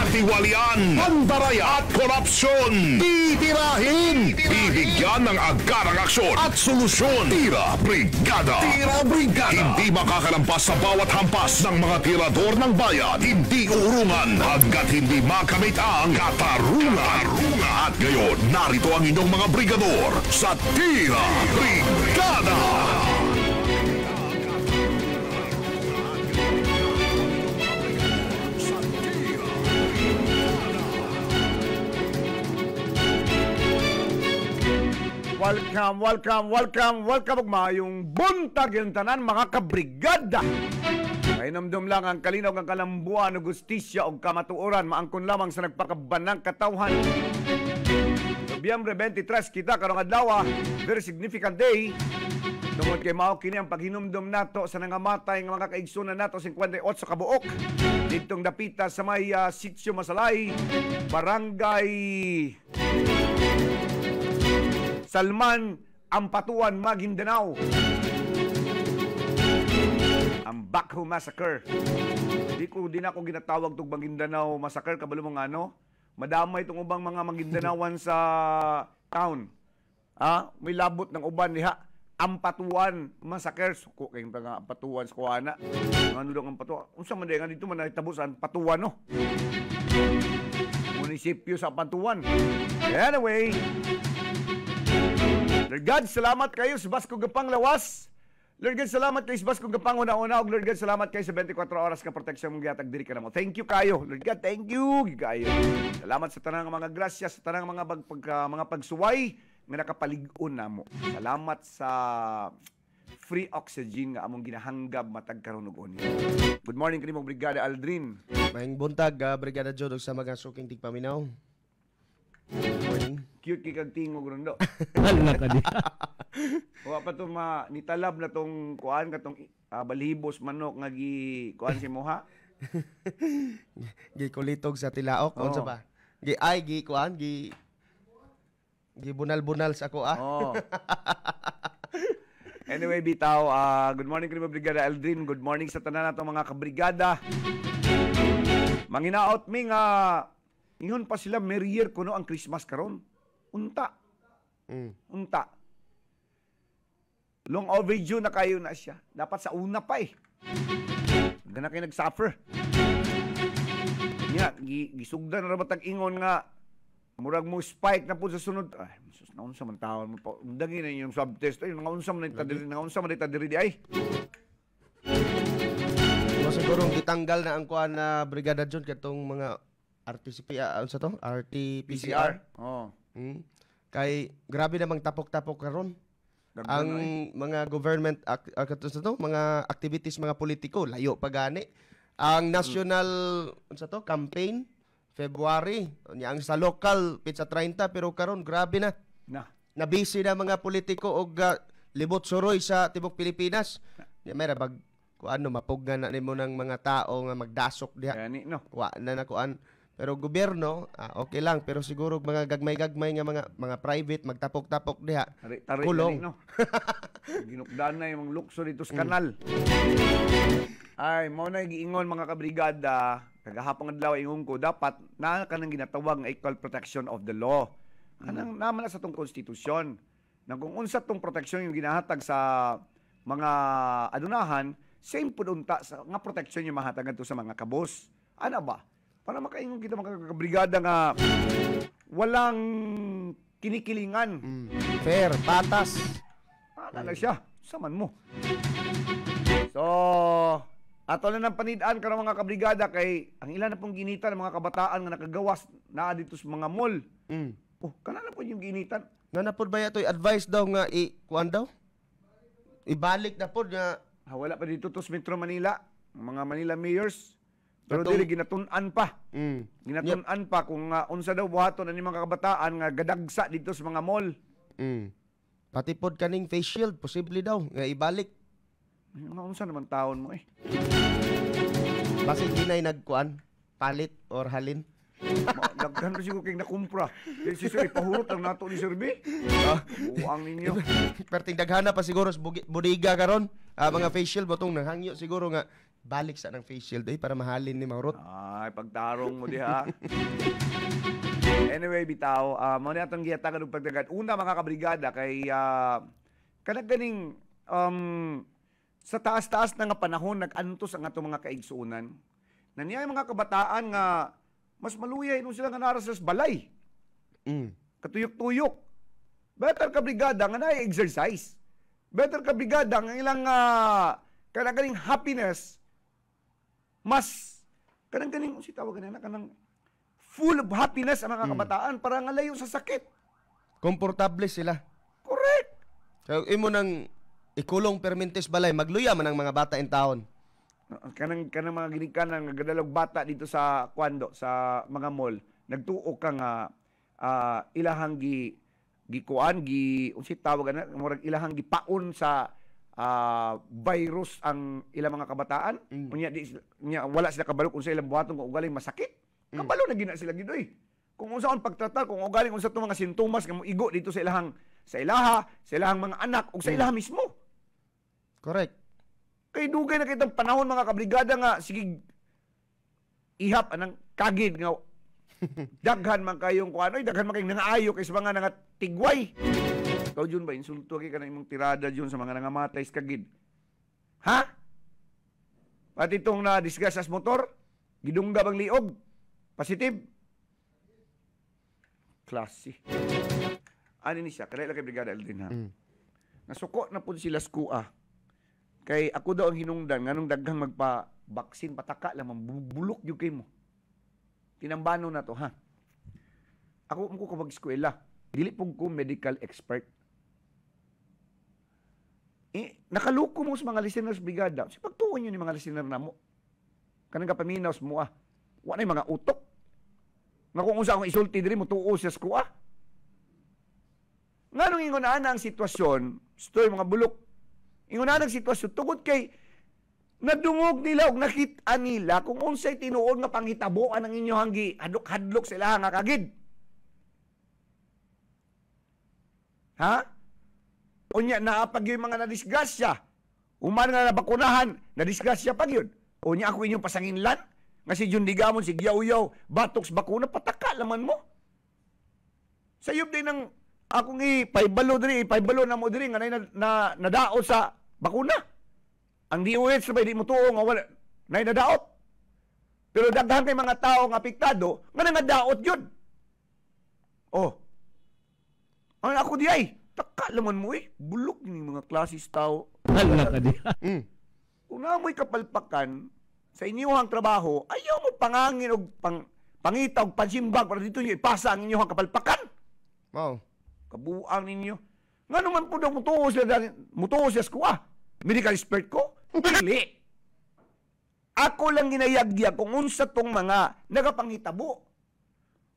katiwalian, pandaraya at korupsyon. Titirahin! Bibigyan ng agarang aksyon at solusyon. Tira Brigada! Tira Brigada! Hindi makakalampas sa bawat hampas ng mga tirador ng bayan. Hindi uurungan hanggat hindi makamit ang katarungan. katarungan. At ngayon, narito ang inyong mga brigador sa Tira Brigada! Welcome, welcome, welcome, welcome Magmayong buntag yung tanan mga kabrigada Kainamdom lang ang kalinaw ng kalambuan o gustisya o kamatuoran Maangkon lamang sa nagpakabanang katawhan Nobyembre 23 kita karong adlaw ah. very significant day Tungod kay mao kini ang paghinumdum nato sa nangamatay nga mga kaigsoonan nato 58 kabuok didtong dapita sa may uh, ah, Sitio Masalay, Barangay Salman Ampatuan Maguindanao. Ang Bakho Massacre. Di ko din ako ginatawag tog Maguindanao Massacre kabalo mga ano. Madamay itong ubang mga Maguindanawan sa town. Ha? May labot ng uban diha. Ampatuan Massacre. Suko kayong mga Ampatuan sa kuwana. Ano lang Ampatuan? Unsa man nga dito man nahitabo sa Ampatuan no. Oh. Munisipyo sa Ampatuan. Anyway, Lord God, salamat kayo sa Basko Gapang Lawas. Lord God, salamat kayo sa Basko Gapang Una-Una. O Lord God, salamat kayo sa 24 oras ka protection mong giyatag diri ka na mo. Thank you kayo. Lord God, thank you kayo. Salamat sa tanang mga grasya, sa tanang mga, pag, pag, uh, mga pagsuway nga on na mo. Salamat sa free oxygen nga among ginahanggab matag karon og unya. Good morning kanimong Brigada Aldrin. Maayong buntag, uh, Brigada Jodog sa mga suking tigpaminaw. Good morning cute kay kag tingog rondo. Hala ka di. Wa pa to ma nitalab na tong kuan katong uh, ah, balibos manok nga gi kuan si Moha. gi kulitog sa tilaok oh. unsa ba? Gi ay gi kuan gi gi bunal-bunal sa ko ah. Oh. Anyway, bitaw, uh, good morning kini Brigada Eldrin. Good morning sa tanan natong mga kabrigada. Manginaot mi nga uh, ingon pa sila merrier kuno ang Christmas karon. Unta. Mm. Unta. Long overdue na kayo na siya. Dapat sa una pa eh. Gana kayo nag-suffer. Niya, gisugdan na batag ingon nga murag mo spike na po sa sunod. Ay, sus na unsa man tawon mo pa. Undagi na yung subtest. Ay, nga man ta diri, nga unsa man ta diri di ay. Masiguro gitanggal na ang kuan na brigada John katong mga RTCP uh, ah, ano sa to? RTPCR? Oo. Oh. Mm. Kay grabe namang tapok-tapok karon. Ang eh. mga government act, act, ah, to, mga activities mga politiko layo pa gani. Ang hmm. national mm. Ano unsa to campaign February niya ang sa local pizza 30 pero karon grabe na. Na. Na busy na mga politiko og uh, libot suroy sa tibok Pilipinas. Di may bag kuan no mapugna na nimo ng mga tao nga magdasok diha. Gani no. Wa na na kuan pero gobyerno, ah, okay lang pero siguro mga gagmay-gagmay nga mga mga private magtapok-tapok diha. Tari, tari kulong. Tari, no? Ginukdan na yung lukso dito sa mm. kanal. Ay, mao na giingon mga kabrigada, kagahapon adlaw ingon ko dapat na kanang ginatawag nga equal protection of the law. Mm. Kanang mm. naman sa tong konstitusyon. Na kung unsa tong protection yung ginahatag sa mga adunahan, same pud unta sa nga protection yung mahatag adto sa mga kabos. Ana ba? para makaingon kita makakabrigada nga walang kinikilingan. Mm. Fair, patas. Ano na siya? Saman mo. So, ato na ng panidaan ka ng mga kabrigada kay ang ilan na pong ginitan ng mga kabataan nga nakagawas na dito sa mga mall. Mm. Oh, kana na po yung ginitan. Nga na po ba ito advice daw nga i daw? Ibalik na po nga. Ha, ah, wala pa dito to sa Metro Manila. Mga Manila mayors, pero Katong... dili ginatun-an pa. Mm. Ginatun-an pa kung uh, unsa daw buhaton ani mga kabataan nga gadagsa dito sa mga mall. Mm. Pati pod kaning face shield posible daw nga ibalik. Mga unsa naman taon mo eh. Basi dinay nagkuan palit or halin. Daghan ko siguro kay nakumpra. Dili si Sir pahurot ang nato ni Sir B. Ah, ang ninyo. Perting daghana pa siguro sa budiga karon. Ah, mga mm. facial botong nanghangyo siguro nga balik sa ng face shield ay para mahalin ni Maurot. Ay, pagtarong mo di ha. anyway, bitaw, uh, ah, mo ni atong giyata kanung pagdagat. Una mga kabrigada kay uh, ah, kanag ganing um, sa taas-taas na nga panahon nag-antos ang ato mga kaigsuunan. Naniya mga kabataan nga mas maluyay nung sila nga naras sa balay. Mm. Katuyok-tuyok. Better ka brigada nga na-exercise. Better ka brigada nga ilang uh, ah, kanagaling happiness mas kanang ganing si tawag na kanang full of happiness ang mga mm. para nga layo sa sakit. Komportable sila. Correct. So imo nang ikulong permentes balay magluya man ang mga bata in town. Ah, kanang kanang mga ginika nang gadalog bata dito sa kwando sa mga mall nagtuo ka nga uh, ilahang gi gikuan gi unsi tawag na murag ilahang gipaon sa uh, virus ang ilang mga kabataan. Mm. Unya, di, unya, wala sila kabalo kung sa ilang buhaton kung ugaling masakit. Mm. Kabalo na gina sila gidoy. Kung unsaon pagtratar, kung ugaling unsa itong mga sintomas nga igo dito sa ilahang sa ilaha, sa ilahang mga anak o sa mm. ilaha mismo. Correct. Kay dugay na kitang panahon mga kabrigada nga sige ihap anang kagid nga daghan man kayong kuanoy, daghan man kayong nangaayo kay sa mga nangatigway. tigway. Ikaw dyan ba, insulto kay ka na imong tirada dyan sa mga nangamatay kagid. Ha? Pati itong na-discuss as motor, gidungga bang liog? Positive? Klase. Ano ni siya? Kalaila kay Brigada Aldrin ha? Mm. Nasuko na po sila skua. Kay ako daw ang hinungdan, nganong daghang magpa-vaccine, pataka lang, mabulok yung kay mo. Tinambano na to ha? Ako, ako kapag-eskwela, dili pong ko medical expert eh, nakaluko mo sa mga listeners brigada. Si pagtuon yun yung mga listener na mo. Kanang kapaminaw sa mo ah. Wala mga utok. Nga kung unsa akong isulti diri mo tuo sa ko ah. Nga nung ingunahan ang sitwasyon, stoy mga bulok, Ingon ingunahan ang sitwasyon, tugot kay nadungog nila og nakita nila kung unsay tinuod nga panghitaboan ang inyo hanggi hadlok-hadlok sila nga kagid ha Unya naapag yung mga nadisgrasya. Uman nga nabakunahan, nadisgrasya pag yun. Unya ako inyong pasanginlan, nga si Jun Digamon, si Gyaw-Yaw, batoks bakuna, pataka laman mo. Sayop din ang akong ipaibalo diri, ipaibalo na mo diri, nga na, na, nadao sa bakuna. Ang DOH, sabay di mo tuo, nga wala, na nadaot. Pero daghan kay mga tao nga apektado, nga nangadaot yun. Oh. Ano ako diay? ay? Takalaman mo eh, bulok yun mga klasis tao. Hala ka di. Mm. Kung namoy kapalpakan sa inyong trabaho, ayaw mo pangangin o pang, pangita o pansimbag para dito nyo ipasa ang inyong kapalpakan. Wow. Kabuang ninyo. Nga naman po daw mutuo sila, mutuo sila ko ah. Medical expert ko? Pili. Ako lang ginayagya kung unsa tong mga nagapangitabo.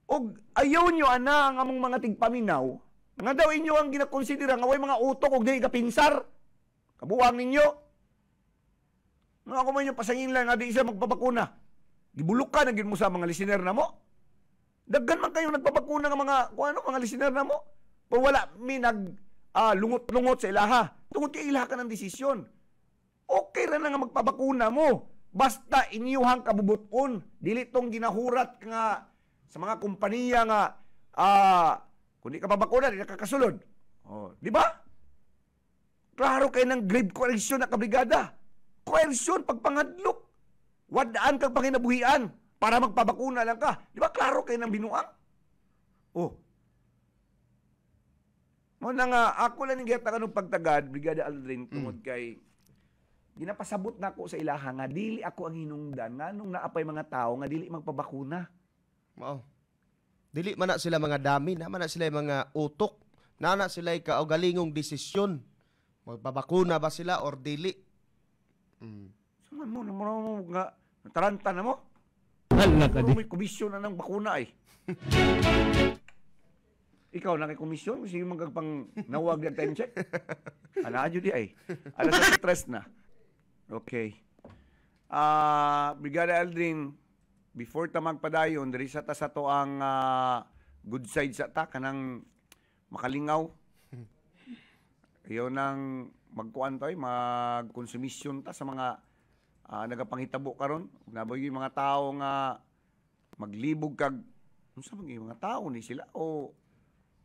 Og ayaw nyo ana ang among mga tigpaminaw, nga daw inyo ang ginakonsidera nga way mga utok og dili kapinsar. Kabuang ninyo. Nga ako man yung pasangin lang nga di isa magpabakuna. Gibulok ka na mo sa mga listener na mo. Daggan man kayo nagpabakuna ng mga kung ano mga listener na mo. Pa wala mi nag ah, lungot-lungot sa ilaha. Tungod kay ilaha ka ng desisyon. Okay ra na nga magpabakuna mo. Basta inyuhang kabubuton. Dili tong ginahurat nga sa mga kumpanya nga ah, kung di ka mabakunan, di nakakasulod. Oh, di ba? Klaro kay ng grade correction na kabrigada. Coercion, pagpangadlok. Wadaan kang panginabuhian para magpabakuna lang ka. Di ba klaro kay ng binuang? Oh. Mo na nga, ako lang nga tanong pagtagad, Brigada Aldrin, mm. tungod mm. kay ginapasabot na ako sa ilaha nga dili ako ang hinungdan nga nung naapay mga tao nga dili magpabakuna. Mao. Wow. Dili man na sila mga dami, na man na sila mga utok, na na sila kaugalingong desisyon. Magbabakuna ba sila or dili? Mm. Sama mo, na mo nga, taranta na mo. Hala ka di. May komisyon na ng bakuna eh. Ikaw na kay komisyon, kung sino magkagpang nawag ng time check. Alaan nyo di ay. Alas na stress na. Okay. Ah, uh, Brigada Aldrin, before ta magpadayon diri sa ta sa to ang uh, good side sa ta kanang makalingaw yon ang magkuan toy eh, magkonsumisyon ta sa mga uh, ah, nagapangitabo karon naboy yung mga tao nga maglibog kag unsa man mga tao ni sila o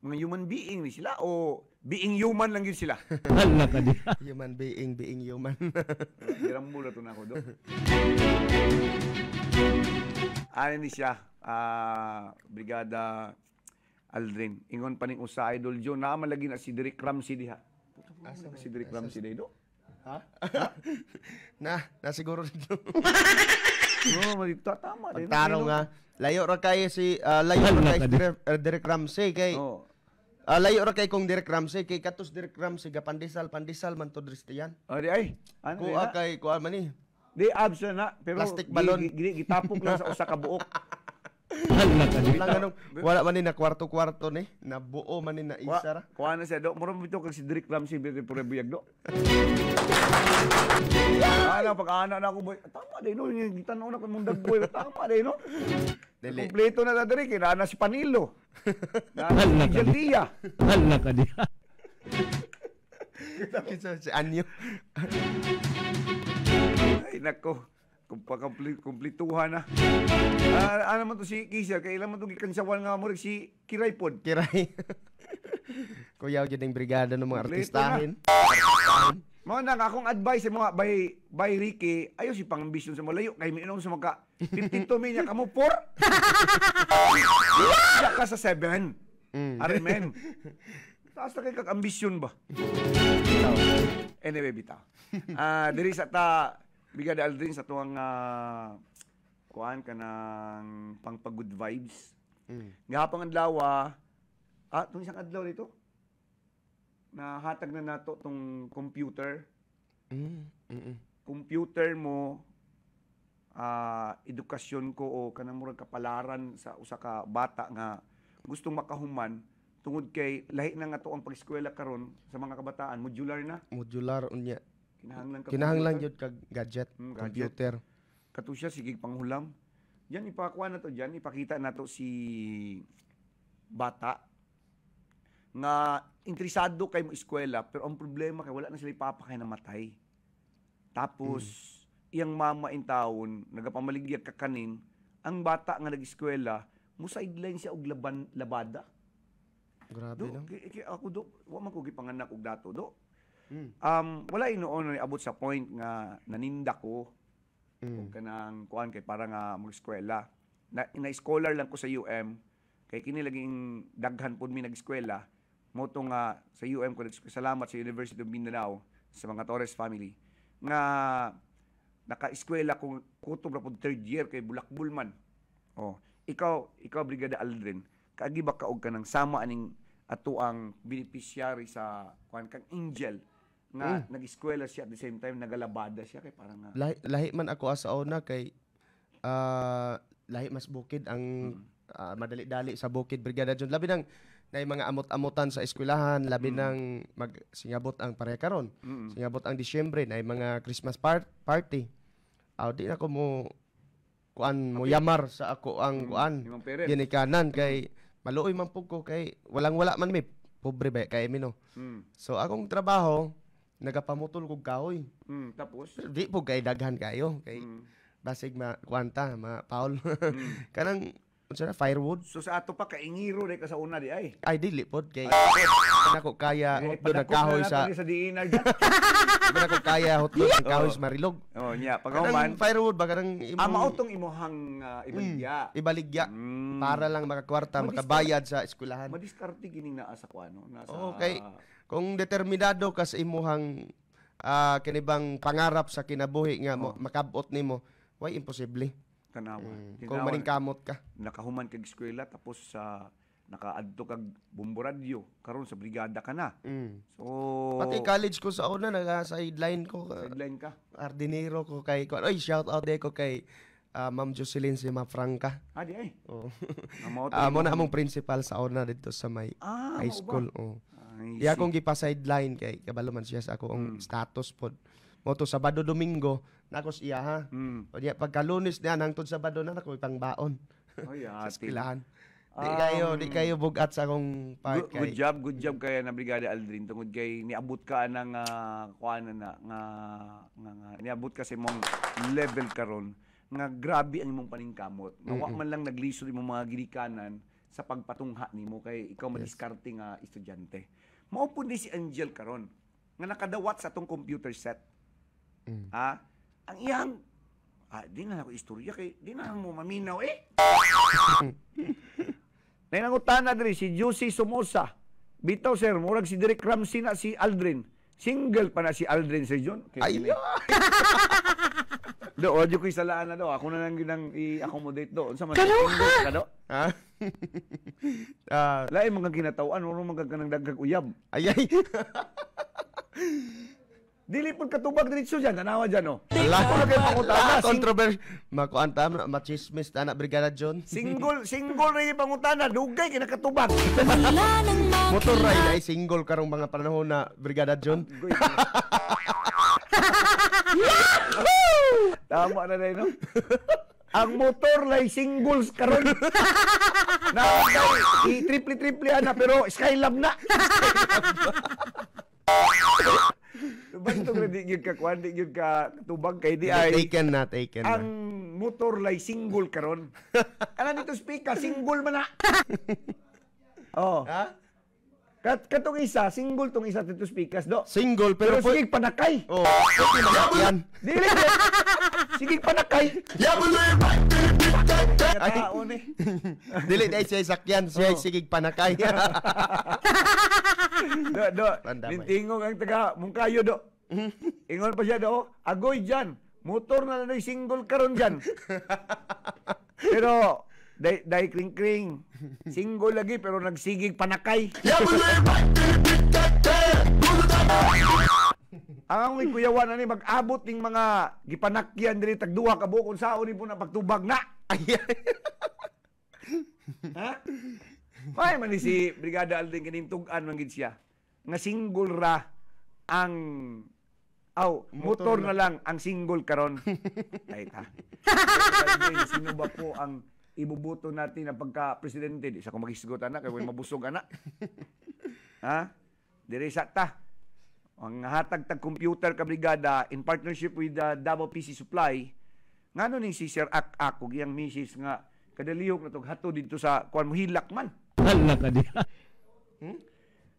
mga human being ni sila o being human lang yun sila hala ka di human being being human girambo na to na ako do ano ni siya, uh, Brigada Aldrin. Ingon pa ning usa idol Joe, na man lagi na si Derek Ramsey diha. Asa si Derek Ramsey dito? Ha? na, nasiguro siguro dito. No, malito tama din. Tanong nga, layo ra kay si uh, layo ra kay eh, Derek Ramsey kay oh. Uh, layo ra kay kong Derek Ramsey kay katos Derek Ramsey ga pandesal pandesal man to Dristian. Ari ay. Ano ko kay ko man ni. Di absent na, pero plastic balon. Gitapok lang sa usa ka buok. Lang ganong, wala man ni na kwarto-kwarto ni, na buo man ni na isa ra. Kuha na siya, do. Mura mo bito kag si Drake Ramsey, bito pura buyag, do. Ano, pag ana na ako, boy. Tama din, no. Tanaw na ko mong dagboy. Tama din, no. Dili. Kompleto na na Drake, eh. na si Panilo. Na si Jaldia. Hala ka di. Kita si Anyo inako kung pa kumplituhan na. Ah, ano ah, ah, man to si Kisa, kay ilang man to gikansawan nga mo si Kiray pod. Kiray. Kuyaw jud ang brigada ng mga artistahin. Mo nang, akong advice sa mga by by Ricky, ayo si pangambisyon sa malayo kay minom sa maka 52 minya kamo por. Ya ka sa 7. Mm. Are men. Taas na kay kag ambisyon ba? Anyway, bita. Ah, uh, diri sa ta Bigad Aldrin sa tuwang uh, ah, kuan ka ng pangpag-good vibes. Mm. Gahapang adlaw ah, ah tung isang adlaw dito nahatag na nato tong computer. Mm. Mm-mm. Computer mo uh, edukasyon ko o kanang murag kapalaran sa usa ka bata nga gustong makahuman tungod kay lahi na nga to ang pag-eskwela karon sa mga kabataan modular na modular unya Kinahanglan ka Kinahanglan yun kag gadget, Hmm, gadget. computer. Kato siya, sige, panghulam. Yan, ipakuha na to dyan. Ipakita na to si bata nga interesado kay mo eskwela pero ang problema kay wala na sila papa kay namatay. Tapos mm. iyang mama in town nagapamaligyag ka kanin ang bata nga nag-eskwela mo sideline siya og laban labada. Grabe do, no. ki- ki- ako do, wa man ko gipanganak og dato do. Um, wala inoon na abot sa point nga naninda ko mm. kanang kuan kay para nga mag-eskwela. Na, na-scholar lang ko sa UM kay kinilaging daghan pud mi nag-eskwela mo nga sa UM ko salamat sa University of Mindanao sa mga Torres family nga naka-eskwela ko kutob ra pud third year kay Bulakbulman. Oh, ikaw ikaw Brigada Aldrin, kaagi ba kaog ka ng sama aning ato beneficiary sa kuan kang angel nga mm. nag-eskwela siya at the same time nagalabada siya kay parang nga ah, lahi, lahi man ako as una kay uh, lahi mas bukid ang mm. uh, madali-dali sa bukid brigada John labi nang na mga amot-amutan sa eskwelahan labi mm. nang mag singabot ang pareha karon mm. singabot ang Disyembre na mga Christmas par- party aw di na ko mo kuan mo okay. yamar sa ako ang mm. kuan ginikanan kay maluoy man pug ko kay walang wala man mi pobre ba kay mino mm. so akong trabaho nagapamutol ko kaoy. Mm, tapos di po kay daghan kayo kay mm. basig ma kwanta ma Paul. mm. Kanang unsa firewood. So sa ato pa kaingiro dai ka sa una di ay. Ay dili pod kay nako kaya hotdog na kahoy sa sa diinag. nako kaya hotdog ng kahoy sa Marilog. Oh nya, pagahuman. firewood ba kanang imong Ama ah, utong imuhang uh, ibaligya. Mm, ibaligya. Mm. Para lang makakwarta, makabayad sa eskwelahan. Madiskarte gining naa sa kwano, nasa Oh, kay kung determinado ka sa imuhang uh, kinibang pangarap sa kinabuhi nga mo, oh. makabot nimo, why imposible. kanawa Mm. Tinawa, kung maningkamot ka. Nakahuman kag eskwela tapos sa uh, nakaadto kag bumburadyo karon sa brigada ka na. Mm. So pati college ko sa una naga ah, sideline ko. Uh, sideline ka. Ardinero ko kay ko. Oy, shout out day ko kay uh, Ma'am Jocelyn si Ma Franca. Ah, di ay. Oh. Amo na among principal sa una dito sa may ah, high school. Oh. Ay, Di akong gipasideline kay kabalo man siya sa ako ang mm. status pod. Mo to Sabado Domingo nakos iya ha. Mm. O diya pagkalunes niya hangtod Sabado na nako pangbaon. Oy, oh, sa skilahan. Um, di kayo, di um, kayo bugat sa akong part good, kay. Good job, good job kaya na Brigada Aldrin tungod kay niabot ka nang uh, kuana na nga, nga, nga niabot kasi mong level karon nga grabe ang imong paningkamot. Nga mm -hmm. man lang naglisod imong mga ginikanan sa pagpatungha nimo kay ikaw yes. madiskarte nga estudyante mao pud ni si Angel karon nga nakadawat sa tong computer set. Mm. Ha? Ang iyang ah, di na ako istorya kay di na mo maminaw eh. Nanangutan na diri si Juicy Somoza. Bitaw sir, murag si Derek Ramsey na si Aldrin. Single pa na si Aldrin Sir John. Kay Do, audio ko isalaan na daw. Ako na lang ginang i-accommodate do. Sa man. Kalaw Ha? uh, ah, Lain mga ginatawaan, ano mga kanang dagkag uyab. Ayay! Dili pud katubag diretso diyan, tanawa diyan oh. Ala ko kay pangutana, controversy. Makuan ta machismis ta na Brigada John. Single, single ra pangutana, dugay kay nakatubag. Motor ride ay single karong mga panahon na Brigada John. Ah, Tama na dai no? ang motor lay singles karon. na i triple triple na pero Skylab na. Basta ready gyud ka kwan di gyud ka tubag kay di ay. Taken na, taken na. Ang motor lay single karon. Ana dito speak ka single man na. oh. Ha? Kat katong isa, single tong isa Tito speakers do. Single pero, pero sige panakay. Oh. Yan. Dili. sige panakay. Yabon mo yung ay, taon eh. Dili dai siya sakyan, siya oh. sige panakay. do do. Lintingog kang taga mungkayo do. Ingon pa siya do, agoy diyan. Motor na lang single karon diyan. pero Day, day kring kring. Single lagi pero nagsigig panakay. Ang ang kuyawan ani mag-abot ning mga gipanakyan diri tagduha ka buok unsa oni po na pagtubag na. ha? Ay man si Brigada Aldin kining tug-an man gid siya. Nga single ra ang aw oh, motor, motor na lang ang single karon. Ay ta. Sino ba po ang ibubuto natin na pagka-presidente. Di sa kung magisgot anak, kaya mabusog anak. ha? sa ta. Ang hatag tag computer ka brigada in partnership with the Davao PC Supply, nga ning si Sir Ak ako giyang misis nga kadalihok na hato dito sa kuan mo hilak man. Hala ka diha. Hmm?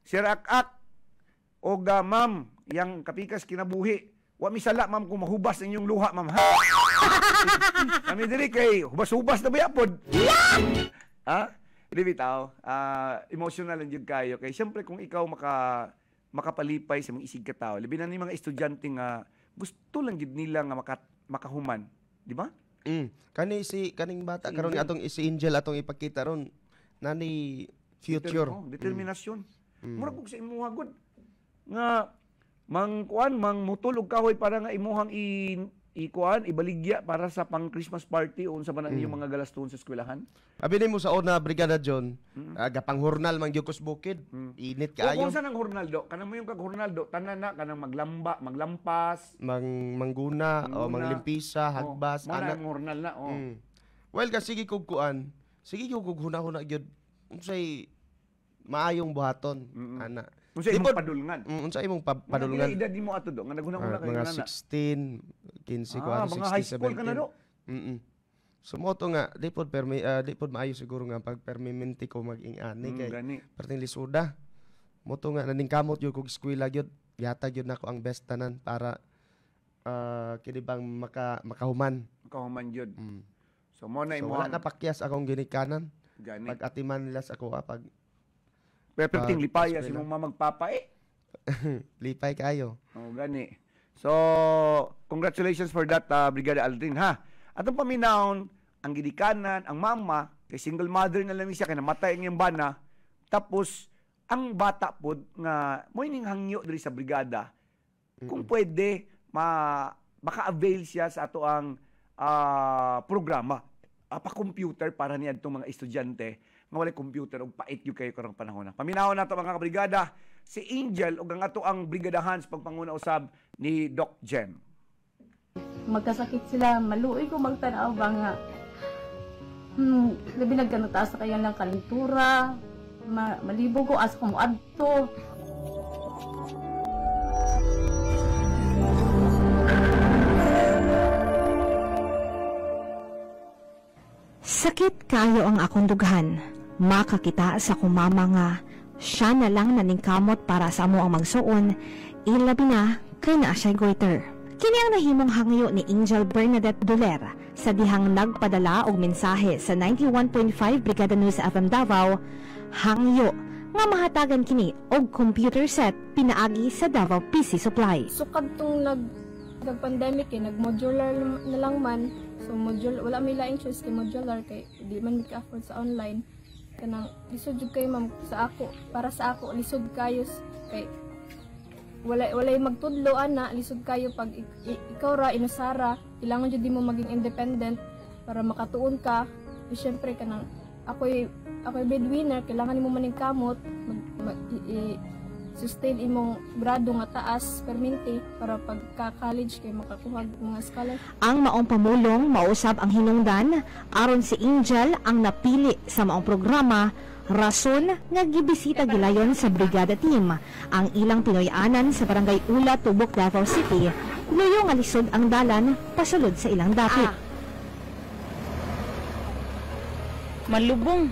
Sir Ak Ak og uh, ma'am yang kapikas kinabuhi, wa mi sala ma'am kung mahubas inyong luha ma'am ha. Kami diri kay hubas-hubas na bayapod. ha? Hindi bitaw, uh, ah, emotional lang jud kayo kay syempre kung ikaw maka makapalipay sa mga isig ka tao, labi na ni mga estudyante nga gusto lang gid nila nga maka, makahuman, di ba? Mm. Kani si kaning bata si karon atong si Angel atong ipakita ron na ni future. Determ- oh, determinasyon. Mm. mm. Murag sa imuha gud nga mang kuan mang mutulog kahoy para nga imuhang i ikuan ibaligya para sa pang Christmas party o sa ba mm. mga galaston sa eskwelahan abi nimo sa una brigada John mm. uh, ah, gapang hurnal man gyud bukid mm. init kaayo kung sa nang hurnal do kanang mo yung kag hurnal do tanan na kanang maglamba maglampas mang mangguna, o manglimpisa oh, hagbas oh, ana hurnal na oh mm. well kasi sige kog kuan sige kog kog huna gyud unsay maayong buhaton mm-hmm. ana Unsay imong padulngan mm, Unsay imong padulngan edad nimo ato do nga naghunahuna uh, ah, kay mga 16 15, ah, 40, 60, 70. mga high school 17. ka na no? Mm-mm. to nga, di pod, permi, uh, di pod maayo siguro nga pag permiminti ko mag-ingani. Mm, kay, gani. Perting lisuda. Moto nga, naning kamot yun kog eskwela yun. Yatag yun ako ang best tanan para uh, ah, kinibang maka, makahuman. Makahuman yun. Mm. So, mo na so, wala na pakyas akong ginikanan. Gani. Pag atiman nila sa kuha, pag... Pero pag, lipay, si mong magpapa eh. lipay kayo. oh, gani. So, congratulations for that, uh, Brigada Aldrin, ha? At ang paminaon, ang gidikanan, ang mama, kay single mother na lang siya, kay namatay ang iyang bana, tapos, ang bata pod nga, mo ining hangyo diri sa brigada, kung pwede, ma, maka-avail siya sa ato ang uh, programa, uh, pa-computer para niya itong mga estudyante, nga walay computer, o pait kayo karong panahon. Paminaon na ito mga kabrigada, si Angel ug ang ato ang brigadahan sa pagpanguna usab ni Doc Jem. Magkasakit sila, maluoy ko magtanaw ba nga hmm, labi nagkano taas na lang kalintura, ma malibo ko as kung adto. Sakit kayo ang akong dughan, makakita sa kumama nga siya na lang naning kamot para sa mo ang magsuon, ilabi na kay naa siya goiter. Kini ang nahimong hangyo ni Angel Bernadette Duler sa dihang nagpadala og mensahe sa 91.5 Brigada News FM Davao, hangyo nga mahatagan kini og computer set pinaagi sa Davao PC Supply. So kadtong nag nag-pandemic eh, nag-modular na lang man. So module, wala may lain choice kay modular kay di man make afford sa online kanang lisod jud kayo ma'am sa ako para sa ako lisod kayo kay wala walay magtudlo ana lisod kayo pag ikaw ra inusara kailangan jud di mo maging independent para makatuon ka e, syempre kanang ako'y ako'y bedwinner kailangan nimo maning kamot mag, mag i, i, sustain imong grado nga taas permente para pagka college kay makakuha mga scholar ang maong pamulong mausab ang hinungdan aron si Angel ang napili sa maong programa Rason nga gibisita gilayon sa brigada team ang ilang Pinoyanan sa barangay Ula Tubok Davao City luyo nga lisod ang dalan pasulod sa ilang dapit ah. Malubong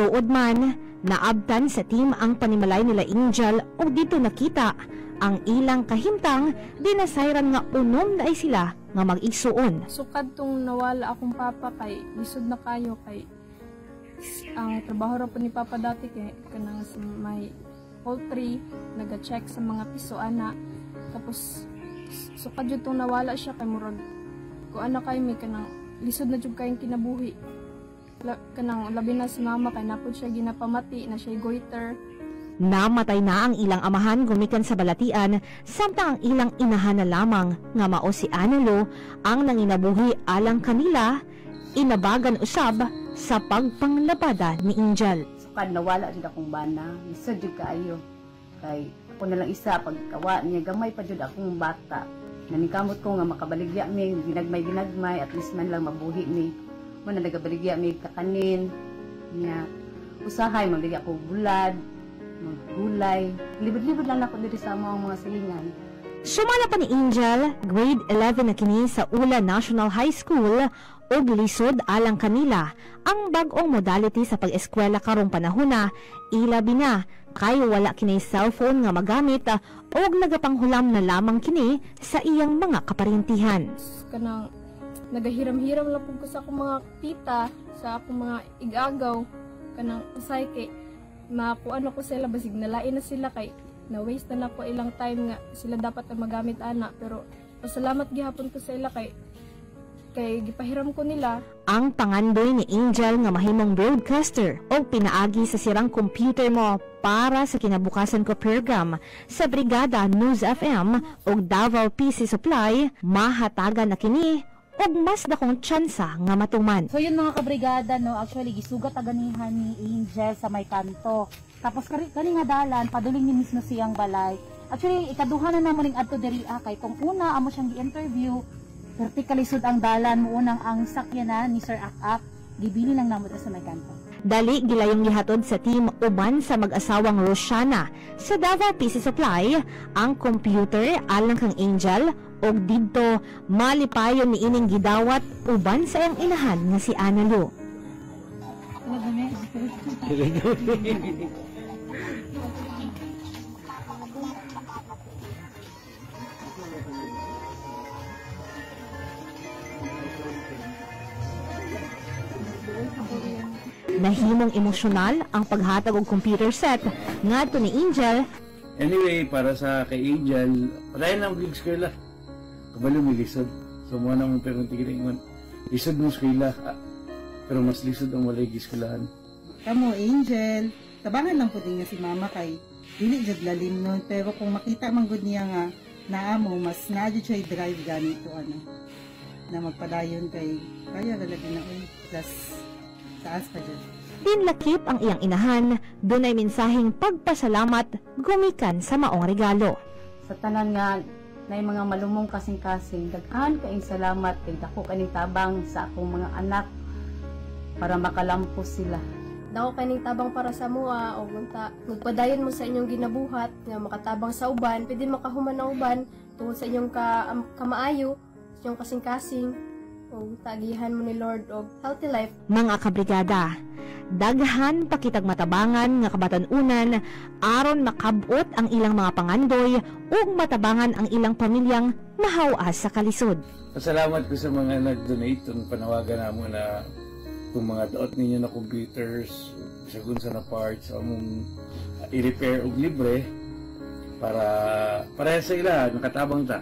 Tuod man, naabtan sa team ang panimalay nila Angel o dito nakita ang ilang kahimtang dinasayran nga unom na ay sila nga mag-igsuon. Sukad tong nawala akong papa kay lisod na kayo kay ang trabaho ra po ni papa dati kay kanang sa may poultry naga-check sa mga piso ana tapos sukad jud tong nawala siya kay murag ko ana kay may kanang lisod na jud kay kinabuhi la, kanang labi na si mama kay napud siya ginapamati na siya goiter. Namatay na ang ilang amahan gumikan sa balatian, samtang ang ilang inahan na lamang nga mao si Analo ang nanginabuhi alang kanila, inabagan usab sa pagpanglabada ni Angel. Sukan nawala jud akong bana, isa jud kaayo. Kay ako na lang isa pag pagkawa niya gamay pa jud akong bata. Nanikamot ko nga makabaligya mi ginagmay ginagmay at least man lang mabuhi mi mo na nagabaligya may kakanin niya usahay magligya ko bulad maggulay libod libid lang ako diri sa mga mga silingan Sumala pa ni Angel, grade 11 na kini sa Ula National High School o lisod alang kanila ang bagong modality sa pag-eskwela karong panahuna, ilabi na kay wala kini cellphone nga magamit o nagapanghulam na lamang kini sa iyang mga kaparintihan. Kanang nagahiram-hiram lang po ko sa akong mga tita, sa akong mga igagaw, kanang usay kay makuan ako sila basig nalain na sila kay na waste na na po ilang time nga sila dapat na magamit ana pero pasalamat gihapon ko sa ila kay kay gipahiram ko nila ang pangandoy ni Angel nga mahimong broadcaster o pinaagi sa sirang computer mo para sa kinabukasan ko program sa Brigada News FM o Davao PC Supply mahatagan na kini ug mas dakong tsansa nga matuman. So yun mga kabrigada no, actually gisugat aganihan ni Angel sa may kanto. Tapos kani nga dalan paduling ni Miss siyang balay. Actually ikaduha na namo ning adto diri ah, kay kung una amo siyang gi-interview vertically sud ang dalan mo unang ang na ni Sir Akak gibili lang namo sa may kanto. Dali gilayong gihatod sa team uban sa mag-asawang Roshana sa Davao PC Supply ang computer alang kang Angel og didto malipayon ni ining gidawat uban sa iyang inahan nga si Ana Lu. Nahimong emosyonal ang paghatag og computer set ngadto ni Angel. Anyway, para sa kay Angel, patayin ang gigs score lang kabalo may lisod. So, mo na mong perong tigilingon. Lisod mo skwila, ah, pero mas lisod ang walay giskulahan. Kamo, Angel, tabangan lang po din nga si mama kay dili jud lalim nun, pero kung makita man good niya nga naamo mas nadyo siya drive ganito ano na magpadayon kay kaya lalagi na oy eh, plus taas pa jud Tinlakip ang iyang inahan, doon ay mensaheng pagpasalamat gumikan sa maong regalo. Sa tanan nga na mga malumong kasing-kasing daghan kaing salamat kay dako kaning tabang sa akong mga anak para makalampos sila dako kaning tabang para sa mua o unta nagpadayon mo sa inyong ginabuhat nga makatabang sa uban pwede makahuman ang uban tungod sa inyong ka, um, kamaayo sa inyong kasing-kasing o tagihan mo ni Lord og healthy life. Mga kabrigada, daghan pakitag matabangan nga kabatan-unan aron makabot ang ilang mga pangandoy ug matabangan ang ilang pamilyang mahawas sa kalisod. Salamat ko sa mga nag-donate ang panawagan namo na kung mga daot ninyo na computers, sa gunsa na parts, o uh, ah, i-repair og libre para para sa ila nakatabang ta.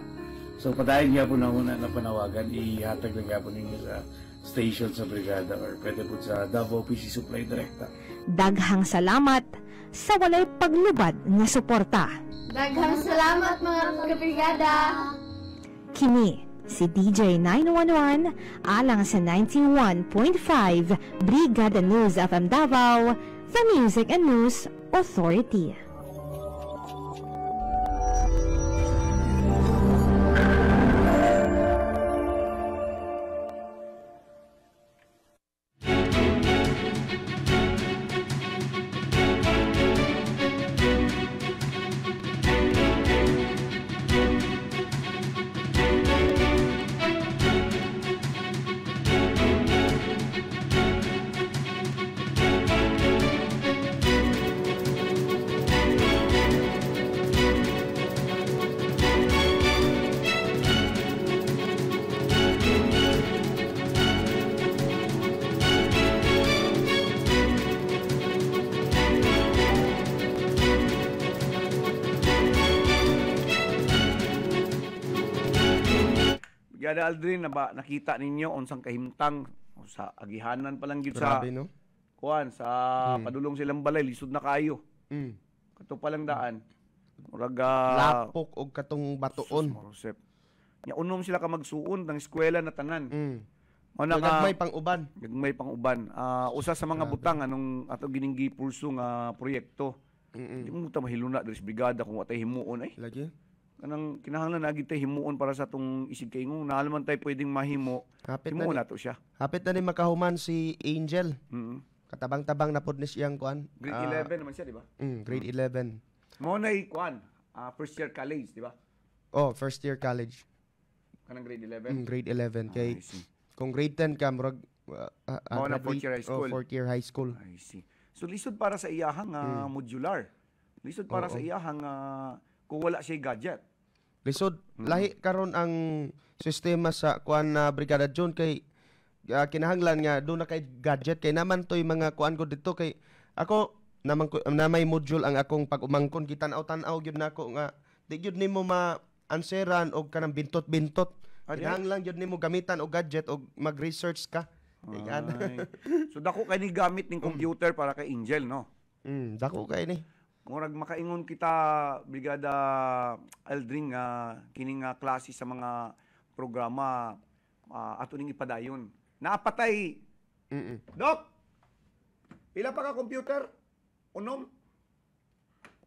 So padayon nga po na una na panawagan, ihatag na nga po ninyo sa station sa brigada or pwede po sa Davao PC Supply Directa. Daghang salamat sa walay paglubad nga suporta. Daghang salamat mga kabrigada! Kini si DJ 911 alang sa 91.5 Brigada News FM Davao, the Music and News Authority. Brother Aldrin, na ba, nakita ninyo unsang kahimtang sa agihanan pa lang gyud sa Grabe, no? kuan sa mm. padulong silang balay lisod na kayo. Mm. Kato pa lang daan. Murag ah, lapok og katong batuon. Marusep. Nya unom sila ka magsuon ng eskwela na tanan. Mm. Muna ka, may pang-uban. Gagmay pang-uban. Uh, ah, usa sa mga Grabe. butang anong ato gininggi pulso nga proyekto. Mm -mm. Di mo ta mahiluna diri brigada kung atay himuon ay. Lagi kanang kinahanglan na kita himuon para sa tong isig kay ngung naalaman tay pwedeng mahimo Kapit himuon na, to siya hapit na ni makahuman si Angel mm -hmm. katabang-tabang na pud ni siyang kuan grade uh, ah, 11 naman siya di ba mm, grade mm. 11 mo na kuan uh, first year college di ba oh first year college kanang grade 11 mm, grade 11 ah, kay ah, kung grade 10 ka murag uh, uh, mo na fourth year high school oh, fourth year high school i see so lisod para sa iyahang uh, mm. modular lisod para oh, sa iyahang uh, kung wala siya gadget Lisod, mm-hmm. lahi karon ang sistema sa kuan na Brigada June kay uh, kinahanglan nga do na kay gadget kay naman toy mga kuan ko dito kay ako naman ko na may module ang akong pag umangkon kita aw tan-aw gyud nako nga di gyud nimo ma anseran og kanang bintot-bintot. Ah, kinahanglan gyud nimo gamitan og gadget og mag-research ka. so dako kay ni gamit ning computer para kay Angel no. Mm, dako kay ni murag makaingon kita brigada Aldrin nga uh, kining uh, klase sa mga programa uh, ato ning ipadayon. Naapatay. Mm-mm. Doc. Pila pa ka computer? Unom?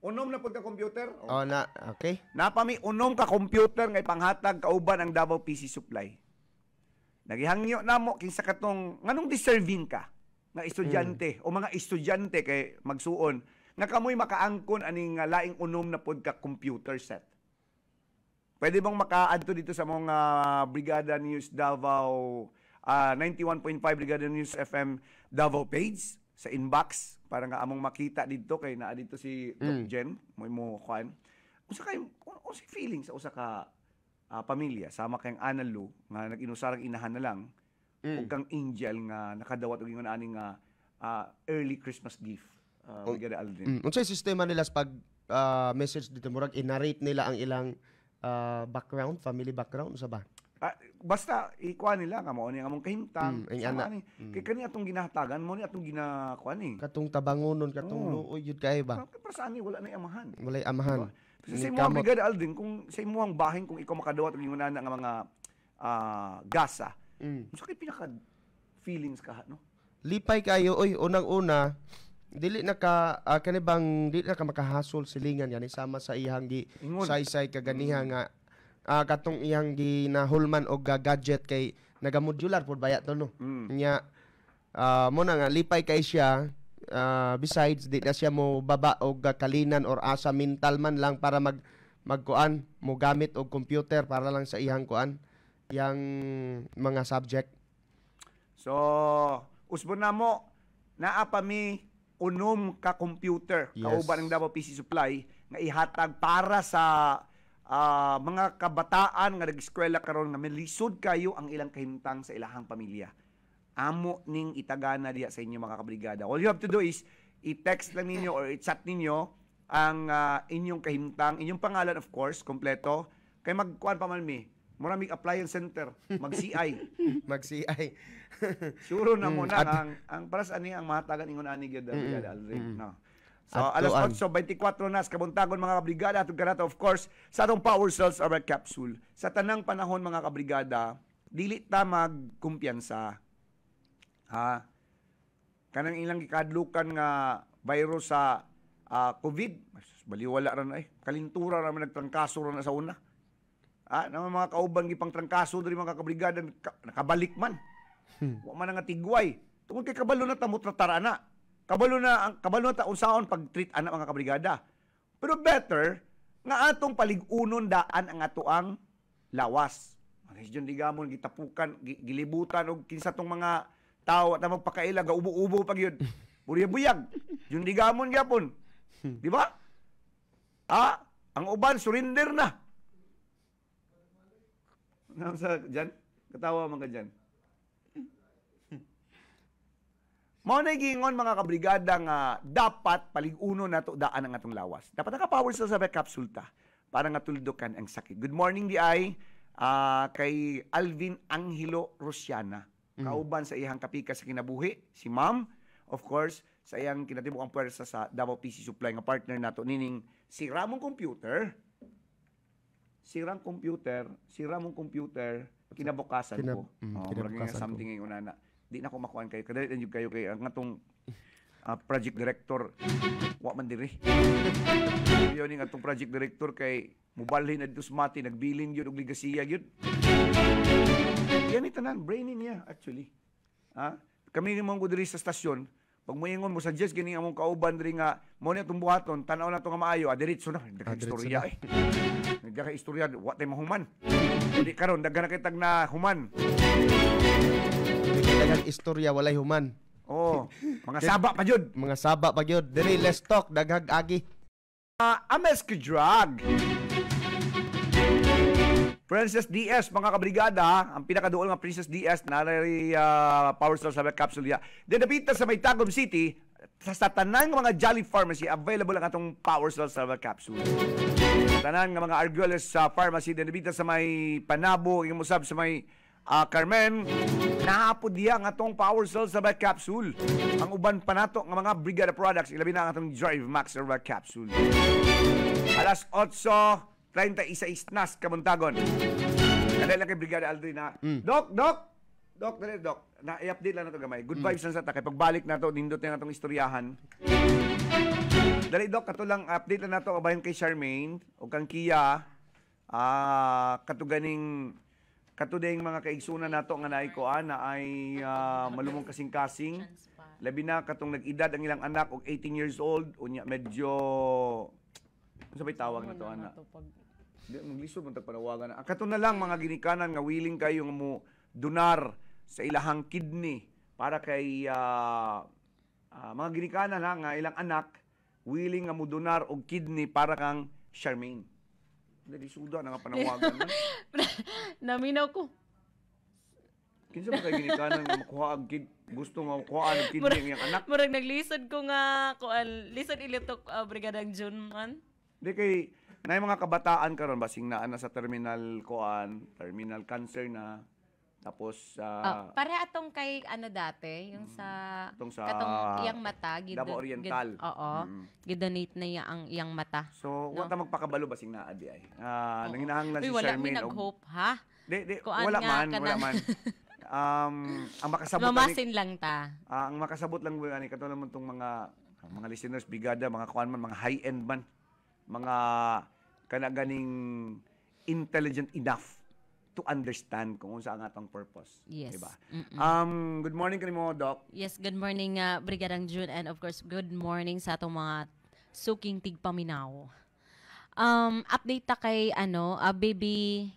Unom na pud ka computer? Oh, oh na, okay. Napami unom ka computer nga panghatag kauban ang Davao PC Supply. Nagihangyo na mo kinsa katong nganong deserving ka nga estudyante mm. o mga estudyante kay magsuon Nakamoy makaangkon aning laing unom na pod ka computer set. Pwede bang makaadto dito sa mga ah, Brigada News Davao uh, ah, 91.5 Brigada News FM Davao page sa inbox para nga among makita dito kay naa dito si mm. Doc Jen mo mo kuan. Usa kay si feeling sa usa ka uh, pamilya sama kayang analo nga nag inahan na lang mm. ug kang angel nga nakadawat og ingon aning nga uh, early Christmas gift Uh, ah, um, Magari Aldrin. Mm. Unsay sistema nila pag uh, message dito murag inarrate nila ang ilang uh, background, family background sa ba? Ah, basta ikuha nila nga mo ni among kahimtang. Mm, ana. mm. Kay kani atong ginahatagan mo ni atong ginakuha ni. Katong tabangonon katong oh. luoy yun kay ba. Pero sa ani wala na amahan. Wala amahan. Diba? Sa so, imo brigada Aldrin kung sa imo ang bahin kung ikaw makadawat og imong nga mga uh, gasa. Mm. Sa so, kay pinaka feelings ka no? Lipay kayo oy unang-una dili na ka uh, ah, kanibang dili na ka makahasol silingan yan isama sa ihang gi saysay kaganiha nga uh, katong iyang gi nahulman og uh, gadget kay nagamodular pod baya to no mm. nya uh, mo na nga lipay kay siya uh, besides di na siya mo baba og uh, kalinan or asa mental man lang para mag magkuan mo gamit og computer para lang sa ihang kuan yang mga subject so usbon na mo naa pa mi unom ka computer yes. kauban ng Davao PC Supply nga ihatag para sa uh, mga kabataan nga nag-eskwela karon nga melisod kayo ang ilang kahintang sa ilahang pamilya. Amo ning itagana diha sa inyo mga kabrigada. All you have to do is i-text lang ninyo or i-chat ninyo ang uh, inyong kahintang inyong pangalan of course, kompleto. Kay magkuan pa man mi Maraming appliance center, mag-CI. mag-CI. Siguro na mo na ang ang para ani ang mahatagan ingon ani gyud ang brigada no. So At alas 8:24 24 nas, kabuntagon mga kabrigada at kanato of course sa atong power cells our capsule. Sa tanang panahon mga kabrigada, dili ta magkumpiyansa. Ha? Kanang ilang gikadlukan nga virus sa uh, COVID, baliwala ra na eh. Kalintura ra man nagtrangkaso ra na sa una. Ah, na mga kauban gi pangtrangkaso diri mga kabrigada ka, nakabalik man. Hmm. Wa man nga tigway. Tungod kay kabalo na ta mutratara na. Kabalo na ang kabalo na ta unsaon pag treat ana mga kabrigada. Pero better nga atong paligunon daan ang atoang lawas. Mga ligamon gitapukan, gilibutan og kinsa tong mga tao at magpakaila ga ubo-ubo pag yun. Buyag-buyag. Yun ligamon gyapon. Hmm. Di ba? Ah, ang uban surrender na. Sa, dyan? Katawa mga dyan. Mao na gingon mga kabrigada nga dapat paliguno na to daan ang atong lawas. Dapat naka-power sa capsule ta para nga tuldukan ang sakit. Good morning di ay uh, kay Alvin Angelo Rosiana. Mm-hmm. Kauban sa iyang kapika sa kinabuhi, si Ma'am, of course, sa iyang kinatibok ang pwersa sa Davao PC Supply nga partner nato nining si Ramon Computer sirang computer, sira mong computer, kinabukasan Kinab- ko. Mm, oh, kinabukasan ko. something ngayon na, di na ko makuhaan kayo. Kadali na kayo kay ang atong uh, project director. Wa man diri. Yun yung atong project director kay mubalhin at dusmati, nagbilin yun, og ligasiya yun. Yan yung tanan, brainy niya actually. Ha? Kami ni mong sa stasyon, pag moingon mo suggest Jess, gini among kauban rin nga, mo niya itong buhaton, tanaw na ito nga maayo, adiritso ah, na, nagkang ah, istorya eh. Nagda istorya, wa tayo mahuman. Hindi karon daghan na kitag na human. Dagang istorya walay human. Oh, Mga saba pa jud. Mga saba pa jud. Diri let's talk daghag agi. Uh, ah, ames drug. Princess DS, mga kabrigada, ang pinakaduol nga Princess DS na uh, ah, power star sa capsule niya. Dinapitan sa Maytagom City, sa tanan ng mga Jolly Pharmacy, available ang atong Power Cell Salva Capsule. Tanan ng mga Argolis sa ah, pharmacy, dinabita sa may Panabo, yung musab sa may uh, Carmen, nahapod diya ang atong Power Cell Salva Capsule. Ang uban pa nato ng mga Brigada Products, ilabi na ang atong Drive Max Salva Capsule. Alas 8:31 36 nas, Kamuntagon. Kadala kay Brigada Aldrin na, mm. Dok, Dok, Dok, dali, Dok. Na-update lang na to gamay. Good hmm. vibes lang sa ta. Kaya pagbalik na to, nindot na natong istoryahan. Dali, Dok, kato lang update lang na to. Kabayan kay Charmaine, o kang Kia, ah, katuganing katudeng mga kaigsunan nato nga naay ko ana ay ah, malumong kasing-kasing labi na katong nag-edad ang ilang anak og 18 years old unya medyo ano sabay tawag nato ana Di, maglisod man tagpanawagan na. Ang kato na lang mga ginikanan nga willing kayo nga mo donar sa ilahang kidney para kay uh, uh, mga ginikana na nga ilang anak willing nga mudonar og kidney para kang Charmaine. Nalisuda na nga panawagan na. Naminaw ko. Kinsa ba kay ginikanan nga makuha ang kid gusto nga makuha ang kidney nga anak? Murag naglisod ko nga kuan lisod ilitok uh, ah, brigadang June man. Di kay na mga kabataan karon basing naa na sa terminal kuan, terminal cancer na tapos sa... oh, ah, para atong kay ano dati, yung mm. sa sa- katong iyang mata, gid- Davao Oriental. gid- Oo. Mm. Gidonate na iya ang iyang mata. So, no? No. wata magpakabalo basing naa di ay. Ah, Oo. nanginahanglan Uy, si wala mi Charmaine. og- oh. nag-hope ha. Di, di, wala nga man, wala man. Um, ang makasabot ani, lang ta. ah, ang makasabot lang ani katulad man tong mga mga listeners bigada, mga kuan man, mga high end man, mga kana ganing intelligent enough to understand kung unsa ang atong purpose. Yes. Diba? Um, good morning kani mo, Doc. Yes, good morning, uh, Brigadang June. And of course, good morning sa atong mga suking tigpaminaw. Um, update ta kay, ano, uh, baby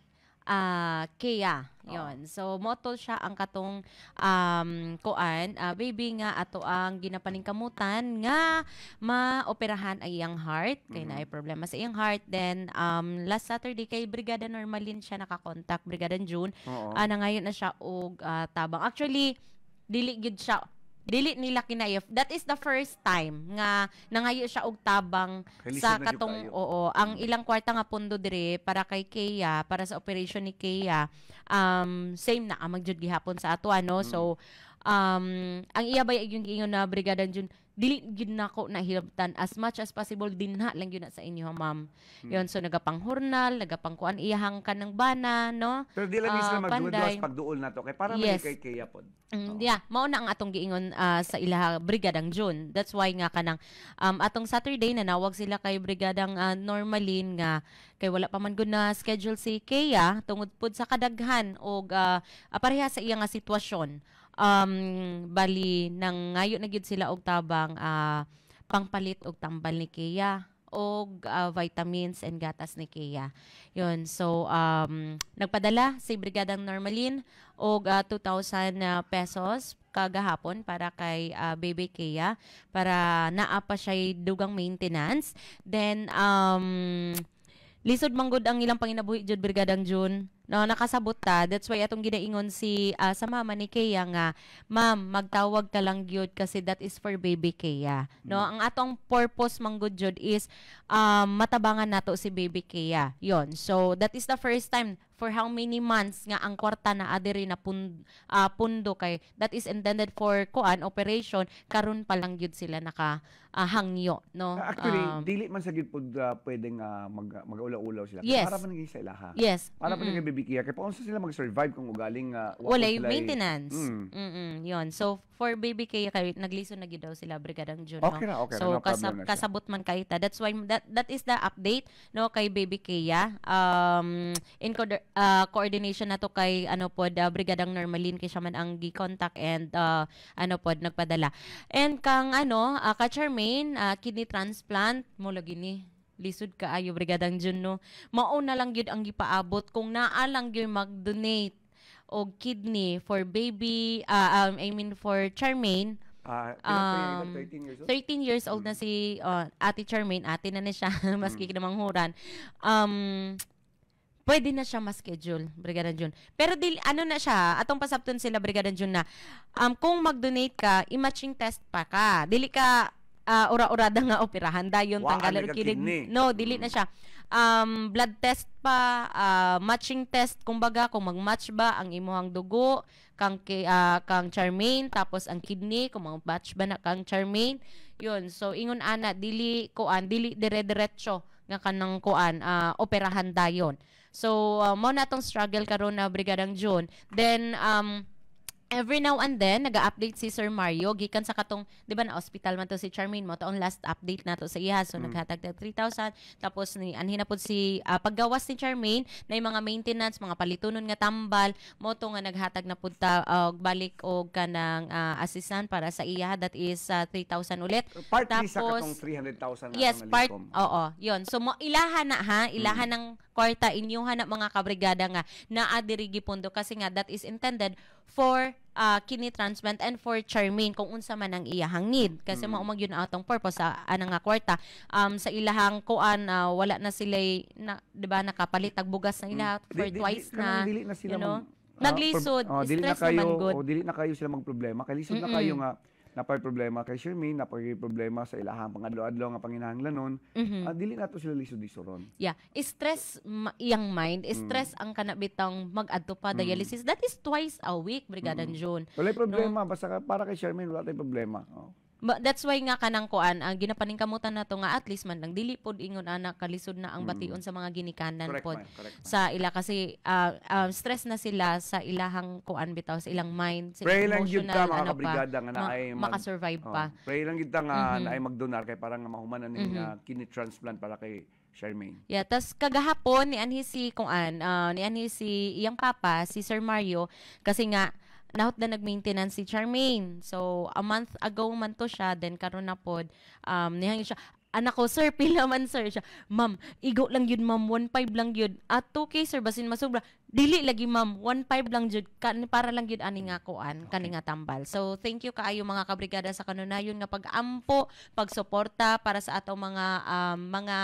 uh, ah, Kea. Yon. Oh. So moto siya ang katong um, kuan uh, baby nga ato ang ginapaning kamutan nga maoperahan ang iyang heart kay mm-hmm. na problema sa iyang heart then um, last Saturday kay Brigada Normalin siya nakakontak Brigada June. Oh. Uh, ah, na ngayon na siya og uh, tabang. Actually dili gid siya dili nila kinayef that is the first time nga nangayo siya og tabang sa katong oo ang ilang kwarta nga pundo dire para kay Kea para sa operation ni Kea um same na ah, magjud gihapon sa ato ano mm. so um ang iya ba yung ingon na brigada jun dili gid nako na hilabtan as much as possible dinha lang gyud na sa inyo ma'am hmm. yon so nagapang journal nagapang kuan iyahang ka ng bana no pero di lang uh, sila ah, magduwas pagduol nato kay para yes. kay kaya pod mm, oh. yeah mao na ang atong giingon uh, sa ilaha brigadang June that's why nga kanang um, atong Saturday nanawag sila kay brigadang uh, ah, Normalin nga kay wala pa man gud na schedule si Kaya tungod pod sa kadaghan og uh, pareha sa iyang sitwasyon um, bali nang ngayon na gid sila og tabang uh, pangpalit og tambal ni Kea og uh, vitamins and gatas ni Kea. Yun. So, um, nagpadala si Brigadang Normalin og uh, ah, 2,000 pesos kagahapon para kay uh, Baby Kea para naapa siya dugang maintenance. Then, um, lisod manggod ang ilang panginabuhi jud Brigadang June no nakasabot ta that's why atong ginaingon si uh, sa mama ni Kea nga ma'am magtawag ka lang gyud kasi that is for baby Kea no mm. ang atong purpose manggod jud is um, matabangan nato si baby Kea yon so that is the first time for how many months nga ang kwarta na adiri na pun, uh, pundo kay that is intended for kuan operation karon pa lang gyud sila naka uh, hangyo no actually um, dili man sa gyud pud uh, pwedeng uh, mag magaulaw-ulaw sila yes. para pa sa ilaha yes para mm -mm. pa bikiya kay paunsa sila mag-survive kung ugaling uh, wala yung maintenance. Mm. Mm-mm, yon. So for baby kay kay naglison na gid daw sila brigadang June. Okay no? okay so, no kasab- na kasabot man kay ta. That's why that that is the update no kay baby Kaya. Ah. Um in co- uh, ah, coordination na to kay ano pod uh, brigadang Normalin kay siya man ang gi-contact and uh, ano pod nagpadala. And kang ano uh, ka Charmaine uh, kidney transplant mo lagi gini lisod kaayo brigadang Juno mao na lang gyud ang gipaabot kung naa lang gyud mag-donate og kidney for baby uh, um, I mean for Charmaine Uh, um, 13 years old? 13 years old na mm. si uh, Ate Charmaine. Ate na ni siya. maski mm. namang huran. Um, pwede na siya ma-schedule, Brigada Jun. Pero dil, ano na siya, atong pasabton sila, Brigada Jun na, um, kung mag-donate ka, i-matching test pa ka. Dili ka uh, ah, ura-urada nga operahan dayon wow, ah, tanggalan kinig. Kidney. No, dili na siya. Um, blood test pa, uh, matching test kumbaga kung magmatch ba ang imong dugo kang uh, kang Charmaine tapos ang kidney kung magmatch ba na kang Charmaine. Yun. So ingon ana dili kuan, dili dire-diretso nga kanang kuan uh, operahan dayon. So uh, mo natong struggle karon na brigadang June. Then um every now and then nag-update si Sir Mario gikan sa katong 'di ba na hospital man to si Charmaine mo taong last update nato sa iya so mm. naghatag tag 3000 tapos ni anhi na pod si uh, paggawas ni Charmaine na mga maintenance mga palitunon nga tambal mo to nga naghatag na pud ta uh, ah, balik og kanang uh, assistant para sa iya that is uh, 3000 ulit part tapos sa katong 300,000 yes part oo oh, oh, yon so mo ilaha na ha ilaha mm. ng kwarta inyuhan na mga kabrigada nga naa diri gipondo kasi nga that is intended for uh, kini transplant and for Charmaine kung unsa man ang iyahang need kasi mm. mao yun atong purpose sa uh, anang nga kwarta um sa ilahang kuan uh, wala na sila na di ba nakapalit tag bugas na mm. ila mm. for di, twice di, na, dili na sila you know, mag, uh, naglisod uh, oh, stress na kayo, naman good oh, dili na kayo sila magproblema kay lisod mm -mm. na kayo nga napay problema kay Shermaine, napay problema sa ilahang pangadlaw-adlaw nga panginahanglanon, mm-hmm. uh, dili nato sila lisod disoron. Yeah, stress ma- iyang mind, stress mm. ang kanabitang mag-adto pa mm. dialysis. Mm. That is twice a week, Brigada mm. June. Wala problema no? basta para kay Shermaine wala tay problema. Oh that's why nga kanang kuan ang ginapaning kamutan nato nga at least man lang dili pod ingon ana kalisod na ang bation mm. sa mga ginikanan pod sa ila kasi uh, uh, stress na sila sa ilahang kuan bitaw sa ilang mind sa pray lang gyud ka mga ano nga na ay mag, makasurvive oh, pa pray lang gyud ta nga mm-hmm. na magdonar kay parang mahumanan ning mm-hmm. uh, kini transplant para kay Charmaine. Yeah, tas kagahapon ni anhi si kung uh, ah, ni anhi si iyang papa si Sir Mario kasi nga nahot na nag-maintenance si Charmaine. So, a month ago man to siya, then karon na pod, um, nihang siya, anak ko, sir, pila man sir siya. Ma'am, igo lang yun, ma'am, 1.5 lang yun. At ah, 2K, sir, basin masobra. Dili lagi, ma'am, 1.5 lang yun. Kan, para lang yun, ani nga kuan, okay. kani nga tambal. So, thank you kaayo mga kabrigada sa kanunayon nga pag-ampo, pagsuporta para sa ato mga um, mga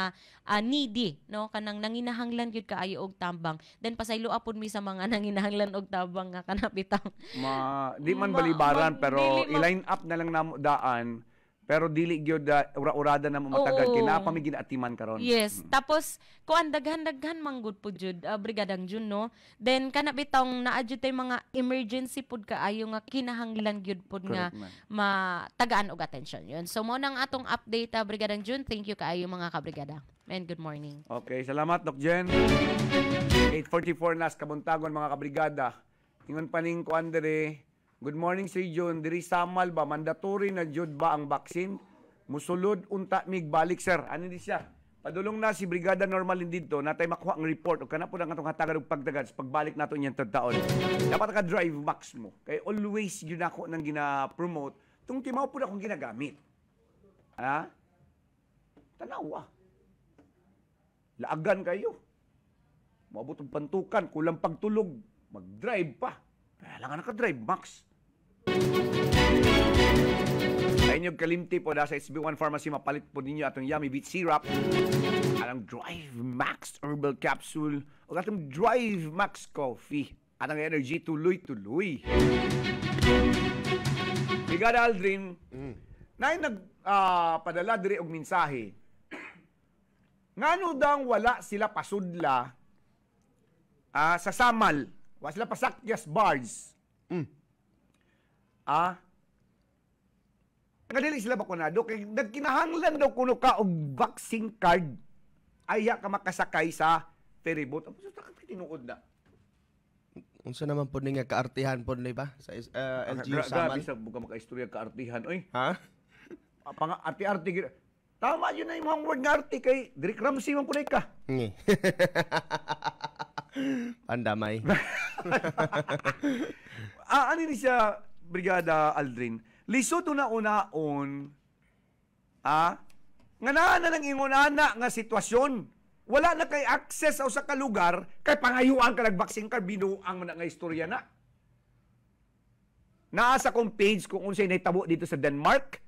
uh, needy, no? Kanang nanginahanglan yun kaayo og tambang. Then, pasaylo apon mi sa mga nanginahanglan og tambang nga kanapitang. Ma, di man balibaran, ma, pero ma, i-line up na lang na daan pero dili gyud ura-urada na matagal kay napamigin atiman karon. Yes. Mm. Tapos kuan daghan-daghan manggod po jud uh, brigadang June no. Then kana bitong naa jud mga emergency pud kaayo nga kinahanglan gyud pod nga matagaan og attention yun. So mo nang atong update uh, brigadang Jun. Thank you kaayo mga kabrigada. And good morning. Okay, salamat Doc Jen. 844 nas kabuntagon mga kabrigada. Ingon pa ning kuan dire Good morning Sir John. Diri samal ba mandatory na jud ba ang vaccine? Musulod unta mig balik sir. Ano di siya? Padulong na si Brigada Normal dito natay makuha ang report o kana po ang atong hatagan og pagtagad. sa pagbalik nato niyan taon. Dapat ka drive max mo. Kay always yun ako nang gina-promote tung timaw po na akong ginagamit. Ha? Tanawa. Ah. Laagan kayo. Mabutong pantukan, kulang pagtulog. Mag-drive pa. Kailangan naka-drive max. Sa inyong kalimti po, sa SB1 Pharmacy, mapalit po ninyo atong Yummy Beet Syrup, atong Drive Max Herbal Capsule, o atong Drive Max Coffee, atong energy tuloy-tuloy. Brigada Aldrin, mm. na nagpadala ah, uh, diri og mensahe. Ngano dang wala sila pasudla uh, sa samal, wala sila pasakyas bars. Mm Ah? Kadali sila bakunado. Kaya nagkinahanglan daw kuno ka og vaccine card. Aya ka makasakay sa ferry boat. Ang sa takot tinuod na. Unsa naman po nga kaartihan po ni ba? Sa uh, ah, LGU Saman? Grabe sa buka makaistorya kaartihan. Oy. Ha? Pang arti-arti. Tama yun na yung mga word nga arti kay Direk Ramsey man kunay ka. Ngi. Pandamay. ah, ano ni siya Brigada Aldrin, lisod una unaon, ah, nga naa na nang ingunana nga sitwasyon. Wala na kay access sa usa ka lugar kay pangayuan ka nagbaksin ka binuang na nga istorya na. Naa sa kong page kung unsay nahitabo dito sa Denmark.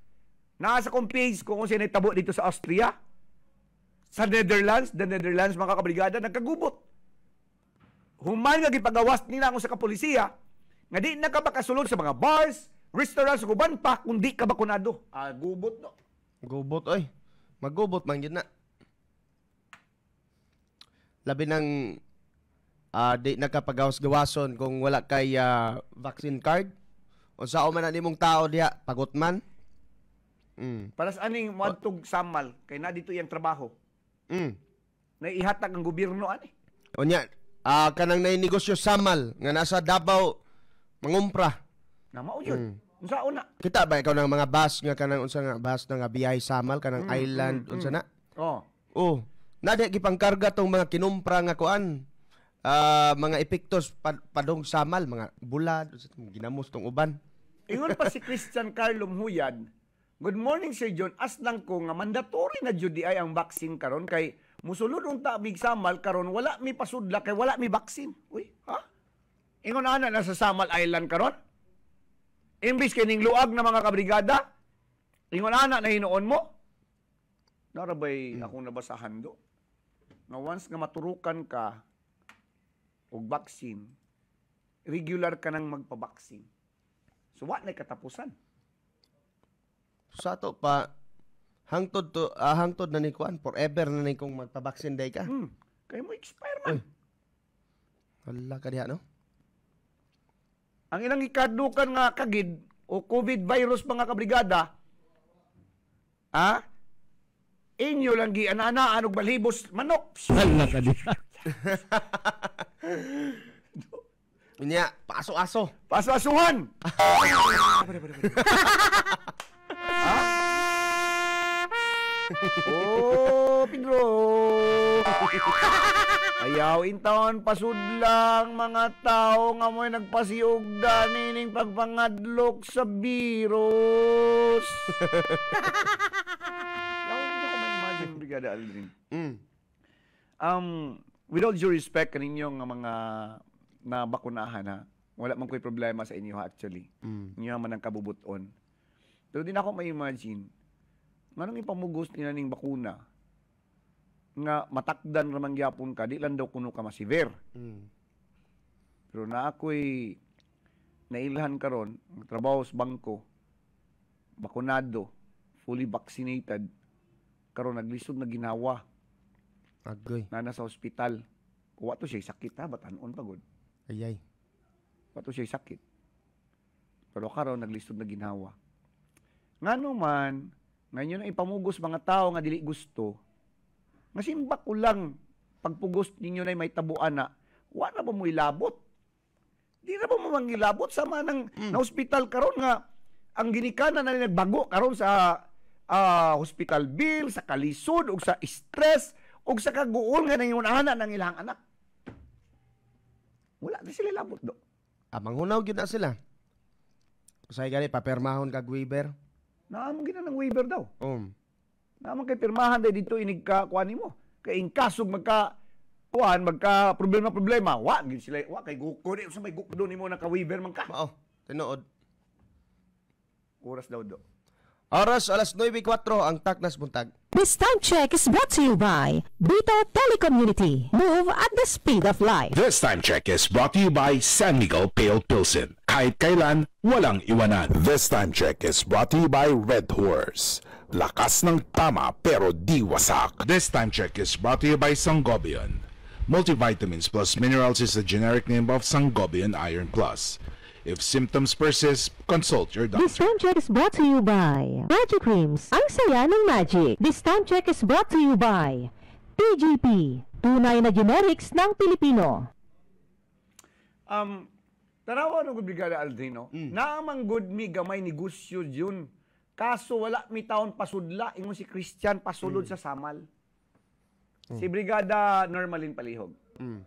Naa sa kong page kung unsay nahitabo dito sa Austria. Sa Netherlands, the Netherlands mga kabrigada nagkagubot. Human nga gipagawas nila ang sa kapolisiya, nga di nakabakasulod sa mga bars, restaurants, kuban pa, kundi kabakunado. Ah, gubot no. Gubot, oy. Magubot man gyud na. Labi nang uh, ah, di nakapagawas-gawason kung wala kay uh, vaccine card. O sa man na nimong tao diya, pagot man. Mm. Para sa aning madtog samal, kay na dito yung trabaho. Mm. Naihatag ang gobyerno ani. O niya, uh, ah, kanang nainegosyo samal nga nasa Davao Mangumpra. Na mao jud. Mm. Unsa una? Kita ba ikaw ng mga bus nga kanang unsa nga bus nga biyahe samal kanang mm, island mm, unsa mm. na? Oh. Oh. Nadi gipangkarga tong mga kinumpra nga kuan. Uh, mga epektos pad padong samal mga bulad ginamos tong uban. Ingon pa si Christian Carlo Huyad. Good morning Sir John. As lang ko nga mandatory na jud ay ang vaccine karon kay musulod unta big samal karon wala mi pasudla kay wala mi vaccine. Uy, ha? Ingon ana na sa Samal Island karon. Imbis kining luag na mga kabrigada, ingon ana na hinuon mo. Narabay hmm. akong nabasahan do. Na once nga maturukan ka og vaccine, regular ka nang magpabaksin. So wa na katapusan. Sa to pa hangtod to ah, hangtod na ni kuan forever na ni kong magpabaksin day ka. Hmm. Kay mo expire man. Hala ka diha no? ang ilang ikadukan nga kagid o COVID virus mga kabrigada, ha? Inyo lang gi anana anog balhibos manok. Hala ka di. Unya, paso-aso. Paso-asuhan. oh, Pedro! Ayaw intaon pasud lang mga tao nga mo'y nagpasiog ning pagpangadlok sa virus. Lawin ko ma-imagine, Brigada Aldrin. Mm. Um, with all due respect kaninyo nga mga nabakunahan ha, wala man ko'y problema sa inyo ha, actually. Mm. Inyo man ang kabubuton. Pero din ako may imagine nganong ipamugos ni naning bakuna nga matakdan ramang gyapon ka di lang daw kuno ka masiver mm. pero na ako'y nailhan karon trabaho sa bangko bakunado fully vaccinated karon naglisod na ginawa agoy na nasa ospital wa to siya sakit ha batanon pagod ayay wa to siya sakit pero karon naglisod na ginawa ngano man ngayon na ipamugos mga tao nga dili gusto. Masimbak ko lang pagpugos ninyo na may tabuan na wala ba mo ilabot? Di na ba mo mangilabot sama ng mm. na hospital karon nga ang ginikanan na nagbago karon sa uh, hospital bill, sa kalisod ug sa stress ug sa kaguol nga nangyunahan ng ilang anak. Wala na sila labot do. Amang ah, hunaw gyud na sila. Usay gali papirmahon kag Weaver. Naamang gina ng waiver daw. Um. Naamang kay pirmahan dahil dito inigkakuan mo. Kay kasog magka kuan magka problema problema wa gid sila wa kay guko ni, sa may guko do nimo naka waiver man ka mao tinuod oras daw do Oras alas 9.04 ang Taknas Buntag. This time check is brought to you by Bito Telecommunity. Move at the speed of life. This time check is brought to you by San Miguel Pale Pilsen. Kahit kailan, walang iwanan. This time check is brought to you by Red Horse. Lakas ng tama pero di wasak. This time check is brought to you by Sangobion. Multivitamins plus minerals is the generic name of Sangobion Iron Plus. If symptoms persist, consult your doctor. This time check is brought to you by Magic Creams. Ang saya ng magic. This time check is brought to you by PGP. tunay na generics ng Pilipino. Um, tanawa ano ko Brigada Aldino, mm. good me gamay negosyo yun. Kaso wala mi taon pasudla, ingon si Christian pasulod mm. sa samal. Mm. Si Brigada Normalin Palihog. Mm.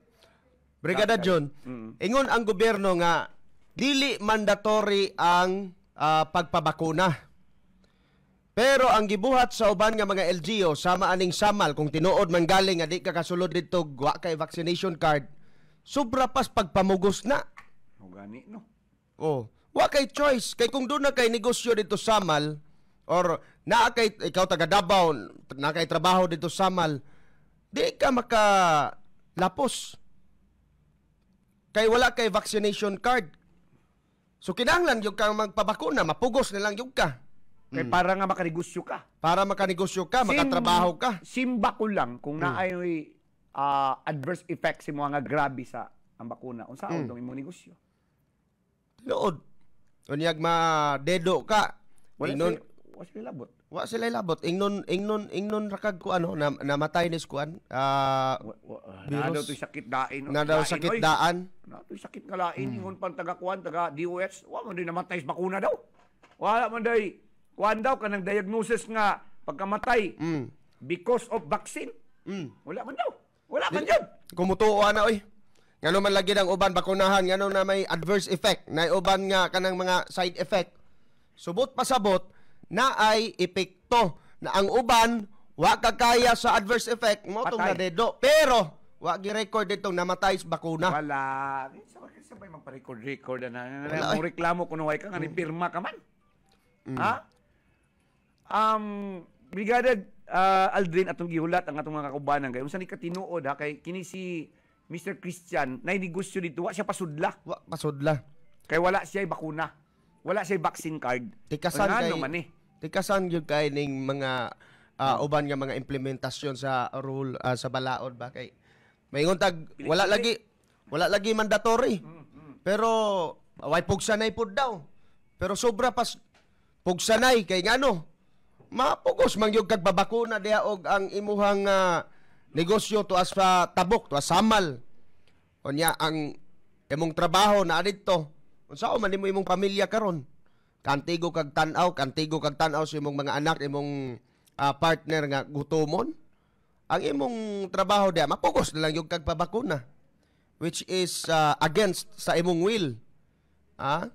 Brigada John, mm. ingon ang gobyerno nga dili mandatory ang uh, pagpabakuna. Pero ang gibuhat sa uban nga mga LGO sama aning samal kung tinuod man galing nga di ka kasulod didto wa kay vaccination card, sobra pas pagpamugos na. O gani no. Oh, wa kay choice kay kung do na kay negosyo dito samal or naa kay ikaw taga Davao, naa kay trabaho dito samal, di ka maka lapos. Kay wala kay vaccination card, So kinahanglan yung kang magpabakuna, mapugos na lang yung ka. Kay mm. para nga makanegosyo ka. Para makanegosyo ka, Sim, makatrabaho ka. Simba ko lang kung mm. naay uh, adverse effects si mga nga grabe sa ang bakuna. Unsa mm. dong imong negosyo? Tinuod. Unyag ma dedo ka. Wala Inon, si, wala si labot. Wa sila labot. Ingnon ingnon ingnon rakag ko ano na, namatay ni kuan. Ah uh, na to sakit dain. Na daw sakit daan. Na to sakit nga lain hmm. ingon pang taga kuan taga DOS. Wa man din namatay sa bakuna daw. Wala man day kuan daw kanang diagnosis nga pagkamatay mm. because of vaccine. Mm. Wala man daw. Wala man yun. Kumutuo na ano, oy. Ngano man lagi ng uban bakunahan ngano na may adverse effect, na uban nga kanang mga side effect. Subot pasabot, na ay epekto na ang uban wa kakaya sa adverse effect mo tong nadedo pero wa gi-record itong namatay sa bakuna. Wala. Sabay sabay magpa-record-record na. Wala. Ang reklamo kuno way ka nga mm. pirma ka man. Mm. Ha? Um bigada uh, ah, Aldrin atong gihulat ang atong mga kaubanan kay unsa ni katinuod ha kay kini si Mr. Christian nay negosyo dito wa siya pasudla. Wa pasudla. Kay wala siya bakuna wala siya vaccine card. Tikasan kay ano man eh. Tikasan yung kay ning mga uh, uban nga mga implementasyon sa rule uh, sa balaod ba kay Mayingon tag wala eh. lagi wala lagi mandatory. Mm, mm. Pero way pugsanay pud daw. Pero sobra pas pugsanay kay ngano mapugos man yung kagbabakuna diha og ang imuhang uh, negosyo to as uh, tabok to as samal. Onya ang imong trabaho na adito. Unsao man nimo imong pamilya karon? Kantigo kag tan-aw, kantigo kag tan-aw sa imong mga anak, imong uh, partner nga gutomon. Ang imong trabaho diha mapugos na lang yung kagpabakuna which is uh, against sa imong will. Ha?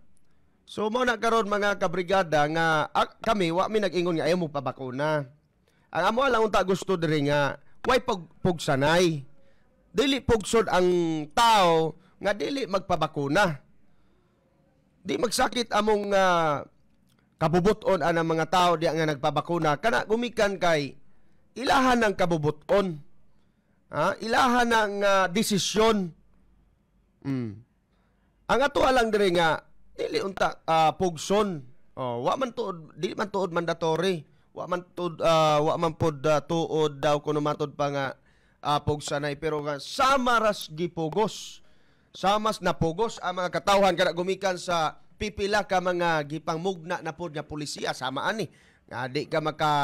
So mo na karon mga kabrigada nga ah, kami wa mi nag-ingon nga ayaw mo pabakuna. Ang amo lang unta gusto diri nga why pag pugsanay. Dili pugsod ang tao nga dili magpabakuna di magsakit among uh, ah, kabubuton ang mga tao di nga nagpabakuna kana gumikan kay ilahan ng kabubuton ha? ilahan ng uh, desisyon mm. ang ato lang diri nga dili unta uh, pugson oh wa man tuod dili man tuod mandatory wa man tuod uh, wa man pod uh, tuod daw kuno matud pa nga uh, pugsanay pero nga sama ras gipugos Samas napugos ang mga katawhan kada gumikan sa pipila ka mga gipangmugna na pod nga pulisya sama ani Nga di ka maka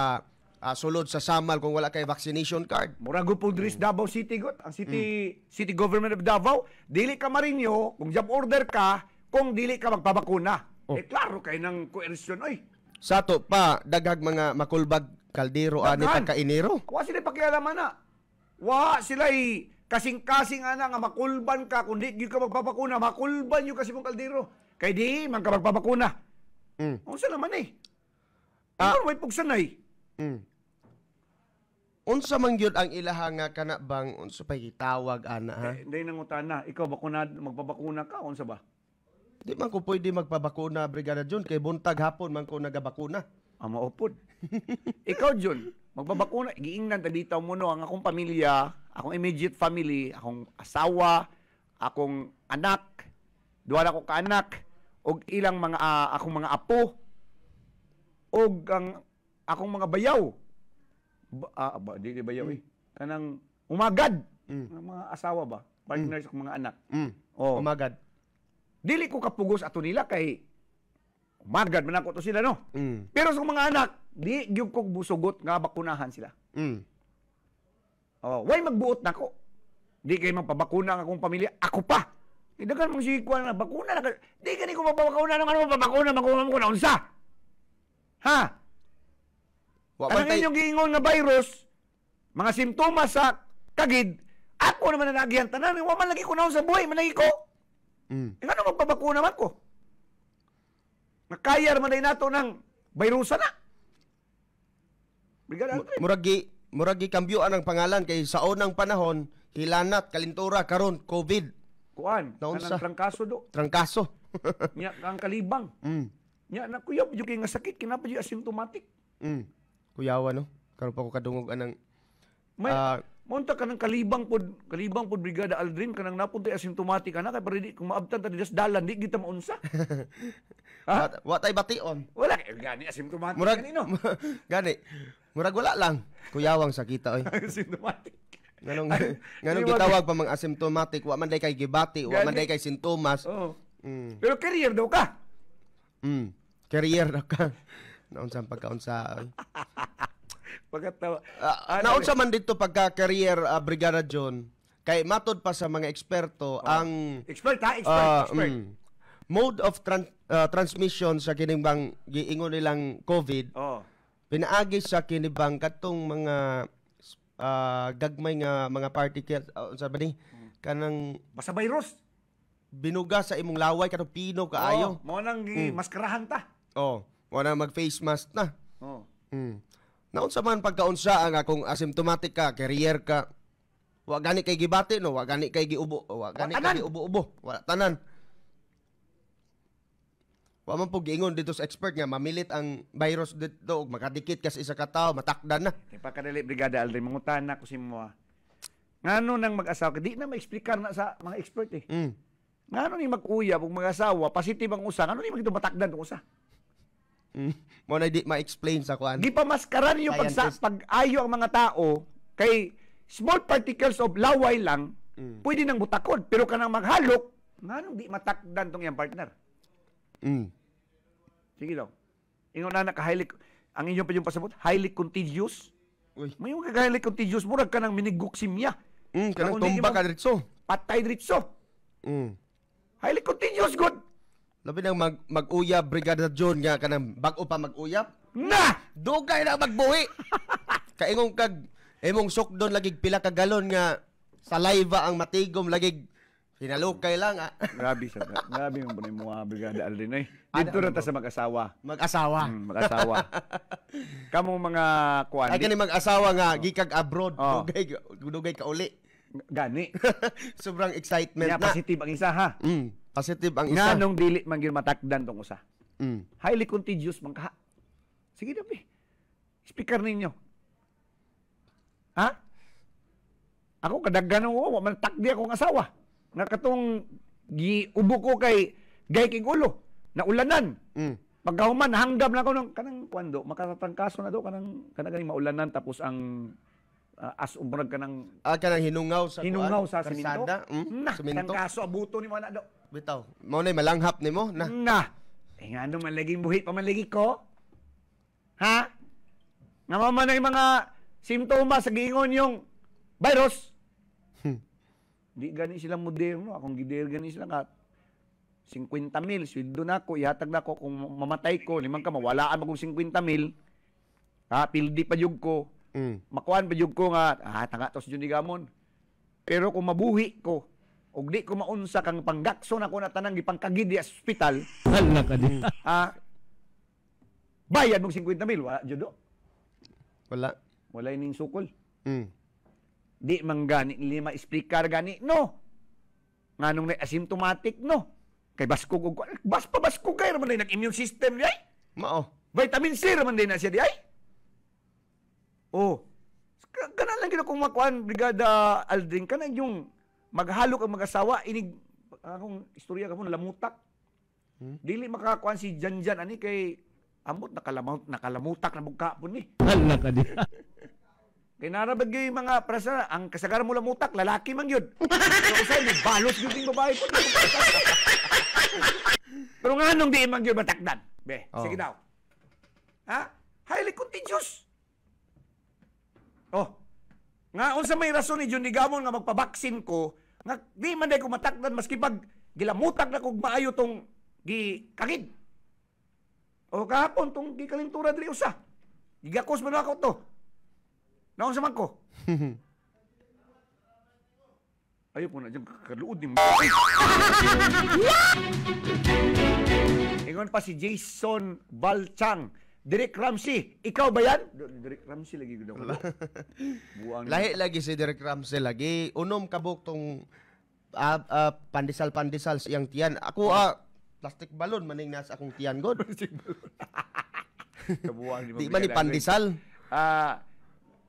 uh, sulod sa samal kung wala kay vaccination card. Murago po dris Davao City gut ang city mm. city government of Davao, dili ka marinyo kung job order ka kung dili ka magpabakuna. Oh. Eh klaro kay nang coercion oy. Sato pa daghag mga makulbag kaldero ani ta pagkainero. Wa sila pakialaman na. Wa sila Kasing-kasing ana nga makulban ka kundi di gyud ka magpapakuna, makulban yo kasi mong kaldero. Kay di man ka magpapakuna. Mm. Unsa naman eh? Ah, may pugsanay. Mm. Unsa man gyud ang ilaha nga kana bang unsa pa gitawag ana ha? Eh, Dai nangutana, ikaw bakuna magpapakuna ka unsa ba? Di man ko pwede magpabakuna Brigada Jun kay buntag hapon man ko nagabakuna. Ah, maupod. ikaw Jun, magbabakuna giingnan ta mo no ang akong pamilya akong immediate family, akong asawa, akong anak, duha ko ka anak, og ilang mga uh, akong mga apo, og ang akong mga bayaw. Ba, ah, ba, di, di bayaw mm. eh. Kanang umagad. Mm. Mga asawa ba? Partners mm. mga anak. Mm. Oh. Umagad. Dili ko kapugos ato nila kay umagad man ako to sila no. Mm. Pero sa mga anak, di gyud ko busugot nga bakunahan sila. Mm. Oh, why magbuot na nako? Di kay magpabakuna ang akong pamilya. Ako pa. Idagan mong sikwa na bakuna na. Di ka ni ko mapabakuna ng ano mapabakuna magkuha ko na unsa. Ha? Wa ano tay... yung giingon nga virus? Mga simptomas sa kagid, ako naman na nagihan tanan, wa man lagi ko naon sa buhay, managi ko. Mm. E ano magpabakuna man ko? Nakayar man nato ng virusa na. Brigada Muragi, murag gikambyoan ang pangalan kay sa unang panahon kilanat kalintura karon COVID. Kuan, kanang trangkaso do. Trangkaso. Nya ang kalibang. Mm. Nya na kuyab jud kay nga sakit kinapa jud asymptomatic. Mm. Kuyawa no. Karon pa ko kadungog anang may uh, munta kanang kalibang pod kalibang pod brigada Aldrin kanang napuntay asymptomatic ana kay pwede kung maabtan ta dinas dalan di kita maunsa. ha? Wa tay bation. Wala kay eh, gani asymptomatic Murag, kanino. gani. Murag wala lang. Kuyawang sa kita oy. Sintomatic. Nganong nganong gitawag pa mga asymptomatic, wa man day kay gibati, wa man day kay sintomas. Oh. Mm. Pero career daw ka. Mm. Career daw ka. Naunsa ang pagkaunsa. Pagkatawa. Uh, naunsa man dito pagka career uh, Brigada John. Kay matod pa sa mga eksperto oh. ang expert ha, expert, uh, expert. Mm, mode of tran- uh, transmission sa kining bang giingon nilang COVID. Oh pinaagi sa kinibang katong mga uh, gagmay nga mga particles kit ah, uh, sa ba mm. kanang basta virus binuga sa imong laway katong pino kaayo oh, mo nang hmm. maskarahan ta oh mo nang mag face mask na oh hmm. naunsa man pagkaunsa ang akong asymptomatic ka career ka wa gani kay gibati no wa gani kay giubo wa gani kay ubo-ubo wa tanan Wa man po ingon dito sa expert nga mamilit ang virus dito og makadikit kas isa ka tawo matakdan na. Pagkadali brigada Aldrin mangutan na ko si mo. Ngano nang mag-asawa ka di na maexplikar na sa mga expert eh. Mm. Ngano ni mag-uya ug mag-asawa positive ang usa ngano ni magito matakdan tong usa. Mm. Mo na di ma-explain sa kuan. Di pa maskaran yung pagsa pag-ayo ang mga tao kay small particles of laway lang mm. pwede nang butakod pero kanang maghalok ngano di matakdan tong iyang partner. Mm. Sige daw. Ingon na naka-highly, ang inyong pa yung pasabot, highly contagious. Uy. May yung highly contagious, murag ka nang minigok simya. Mm, ka nang tumba ka dritso. Patay dritso. Mm. Highly contagious, good. Labi nang mag mag uyab Brigada John nga kanang bag-o pa mag-uya. Na! Dugay na magbuhi. Kaingong kag imong sukdon lagig pila ka galon nga saliva ang matigom lagig Pinalukay lang ah. grabe sa grabe yung ni mga brigada Aldrin eh. ano, Dito ra ano ta sa mag-asawa. Mag-asawa. Mm, mag-asawa. Kamo mga kuan. Ay kani mag-asawa nga oh. gikag abroad oh. dugay dugay ka uli. Gani. Sobrang excitement Kaya na. positive ang isa ha. Mm, positive ang isa. Nga nung dili man gyud matakdan tong usa. Mm. Highly contagious man ka. Sige na Speaker ninyo. Ha? Ako kadaggan ko, man takdi akong asawa nga katong giubo ko kay gay king ulo na ulanan. Mm. Pagkahuman hanggam na ko nang kanang kwando makatatangkaso na do kanang kanang ganing maulanan tapos ang uh, as umbrag kanang ah kanang hinungaw sa hinungaw kuan? sa siminto. Mm, na, Kanang kaso abuto ni mo na do. Bitaw. Mao na malanghap nimo na. Na. Eh nga ano malaging buhit pa malagi ko? Ha? Nga man mga simptoma sa gingon yung virus. Di gani sila moderno. Akong gider gani sila nga. 50 mil, sweldo na ako, ihatag na ako. Kung mamatay ko, limang ka, mawalaan akong 50 mil. Ha, pildi pa yug ko. Mm. Makuan pa yug ko nga, ah, tanga to yun ni Gamon. Pero kung mabuhi ko, og di ko maunsa kang panggakso na ko na tanang gipangkagid di hospital. Hala ka di. Ha? bayad mong 50 mil, wala judo. Wala. Wala ining sukol. Mm. Di man gani, hindi ma gani, no. Nga nung asymptomatic, no. Kay baskog ko, bas pa basko kay man na nag-immune system di ay. Mao. Vitamin C man din na siya di ay. Oh. Kana lang kinakumakuan, Brigada Aldrin, kana yung maghalok kang mag-asawa, inig, akong istorya kapon lamutak. Hmm? Dili makakuan si Janjan, ani kay amot nakalamutak na buka ni. Hala ka di. Kay narabag yung mga prasa, ang kasagaran mo lang lalaki man yun. so, usay, may balos yun yung babae. Pero nga nung di man yun matakdan. Be, oh. sige daw. Ha? Highly contagious. Oh, nga unsa may rason ni Johnny Gamon nga magpabaksin ko, nga di man ko matakdan maski pag gilamutak na kog maayo tong gikakid. O kahapon tong gikalintura diri usa. Gigakos man ako to. Naon sa mangko? Ayaw po na dyan, kaluod ni Ingon pa si Jason Balchang. Derek Ramsey, ikaw ba yan? Derek Ramsey lagi gud Buang. Lahi lagi si Derek Ramsey lagi. Unom kabok tong uh, ah, uh, ah, pandesal-pandesal yang tiyan. Ako ah uh, plastic balon maning nas akong tiyan god. Plastic balon. Kabuang di ba ni pandesal? Ah, uh,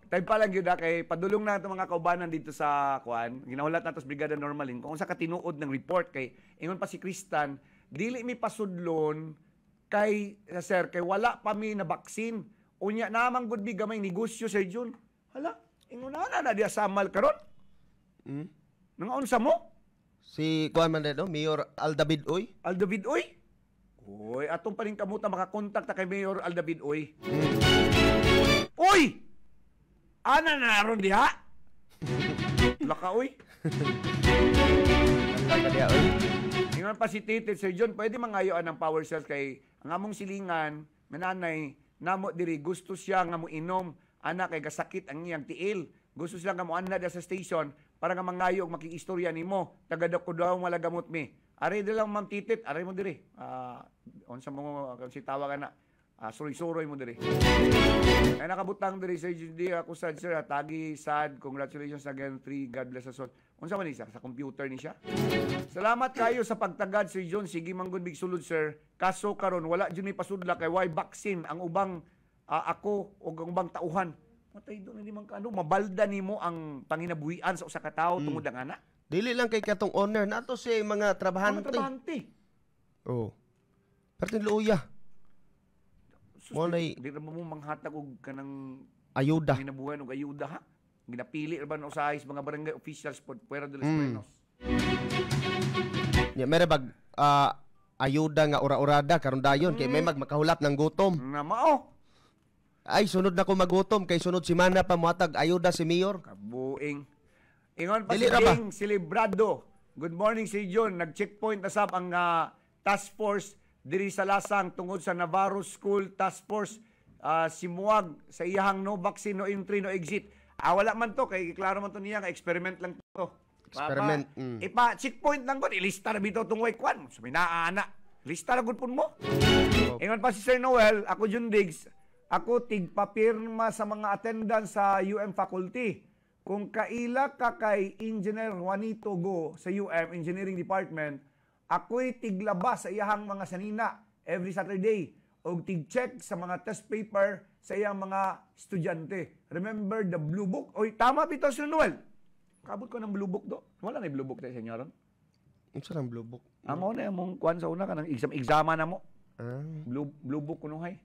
Time pa lang yun na kay padulong na ito mga kaubanan dito sa Kuan. Ginahulat na tos Brigada Normalin. Kung sa katinuod ng report kay ingon pa si Kristan, dili mi pasudlon kay eh, sir kay wala pa mi na baksin. Unya namang good mi gamay negosyo sa Jun. Hala, ingon na na diya samal karon. Mm. Nangaunsa mo? Si Kuan man no? Mayor Aldavid Oy. Aldavid Oy? Oy, atong paning kamuta makakontak ta kay Mayor Aldavid Oy. Mm. Ana na naroon diha? Laka, uy. Ingon pa si Titi, Sir John, pwede mangayoan ang power cells kay ang among silingan, nanay, namo diri, gusto siya nga mo inom, anak kay gasakit ang iyang tiil. Gusto siya nga mo anak sa station para nga mangayo og makiistorya nimo. Tagadak ko daw wala gamot mi. Ari dala lang ma'am titit, ari mo diri. Ah, uh, unsa mo si tawagan na uh, ah, suroy-suroy mo diri. Ay nakabutang diri sir Judy ako sad sir ah, tagi sad congratulations again three God bless us all. Unsa man isa sa computer ni siya? Salamat kayo sa pagtagad sir John sige manggod big sulod sir. Kaso karon wala jud may pasudla kay why vaccine ang ubang uh, ako o ang ubang tauhan. Matay do ano, ni di man kano mabalda nimo ang panginabuhian sa usa ka tawo mm. tungod ang ana. Dili lang kay katong owner nato siya mga trabahante. Mga trabahante. Oh. Pertin luya. Walay. Di na mo manghatag og kanang ayuda. Ginabuhan og ayuda ha. Ginapili ra ba no sa mga barangay officials pod Puerto de los mm. Buenos. Yeah, mere bag uh, ayuda nga ura-urada karon dayon mm. kay may hmm. mag magmakahulap ng gutom. Na mao. Oh! Ay sunod na ko magutom kay sunod semana Mana pa muhatag ayuda si Mayor. Kabuing. Ingon pa Dili si King Celebrado. Good morning si John. Nag-checkpoint na sab ang uh, task force diri sa Lasang tungod sa Navarro School Task Force uh, ah, simuag sa iyahang no vaccine no entry no exit. Ah, wala man to kay klaro man to niya nga experiment lang to. Experiment. Papa, mm. Ipa checkpoint lang gud ilista na bitaw ah, tungway kwan. So minaana. Lista na gud pun mo. Oh. Ingon pa si Sir Noel, ako Jun Diggs. Ako tigpapirma sa mga attendance sa UM faculty. Kung kaila ka kay Engineer Juanito Go sa UM Engineering Department, Ako'y tiglaba sa iyahang mga sanina every Saturday og tig-check sa mga test paper sa iyang mga estudyante. Remember the blue book? Oy, tama bitaw si Noel. Kabot ko ng blue book do. Wala na blue book tayo sa inyo ron. Unsa ano lang blue book? Amo na mong kuan sa una kanang exam exama na mo. Ah. Blue blue book kuno hay.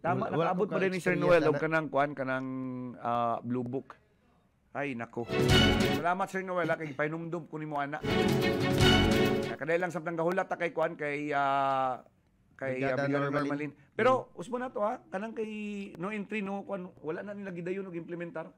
Tama wala, nakaabot pa rin ni Sir Noel og kanang kuan kanang uh, blue book. Ay nako. Salamat Sir Noel kay painumdum ko nimo ana. Kaday lang samtang gahulat ta ah, kay kuan kay uh, kay uh, Brigada Normalin. Pero mm. usbo na to ha, kanang kay no entry no kuan wala na nila gidayon og implementar.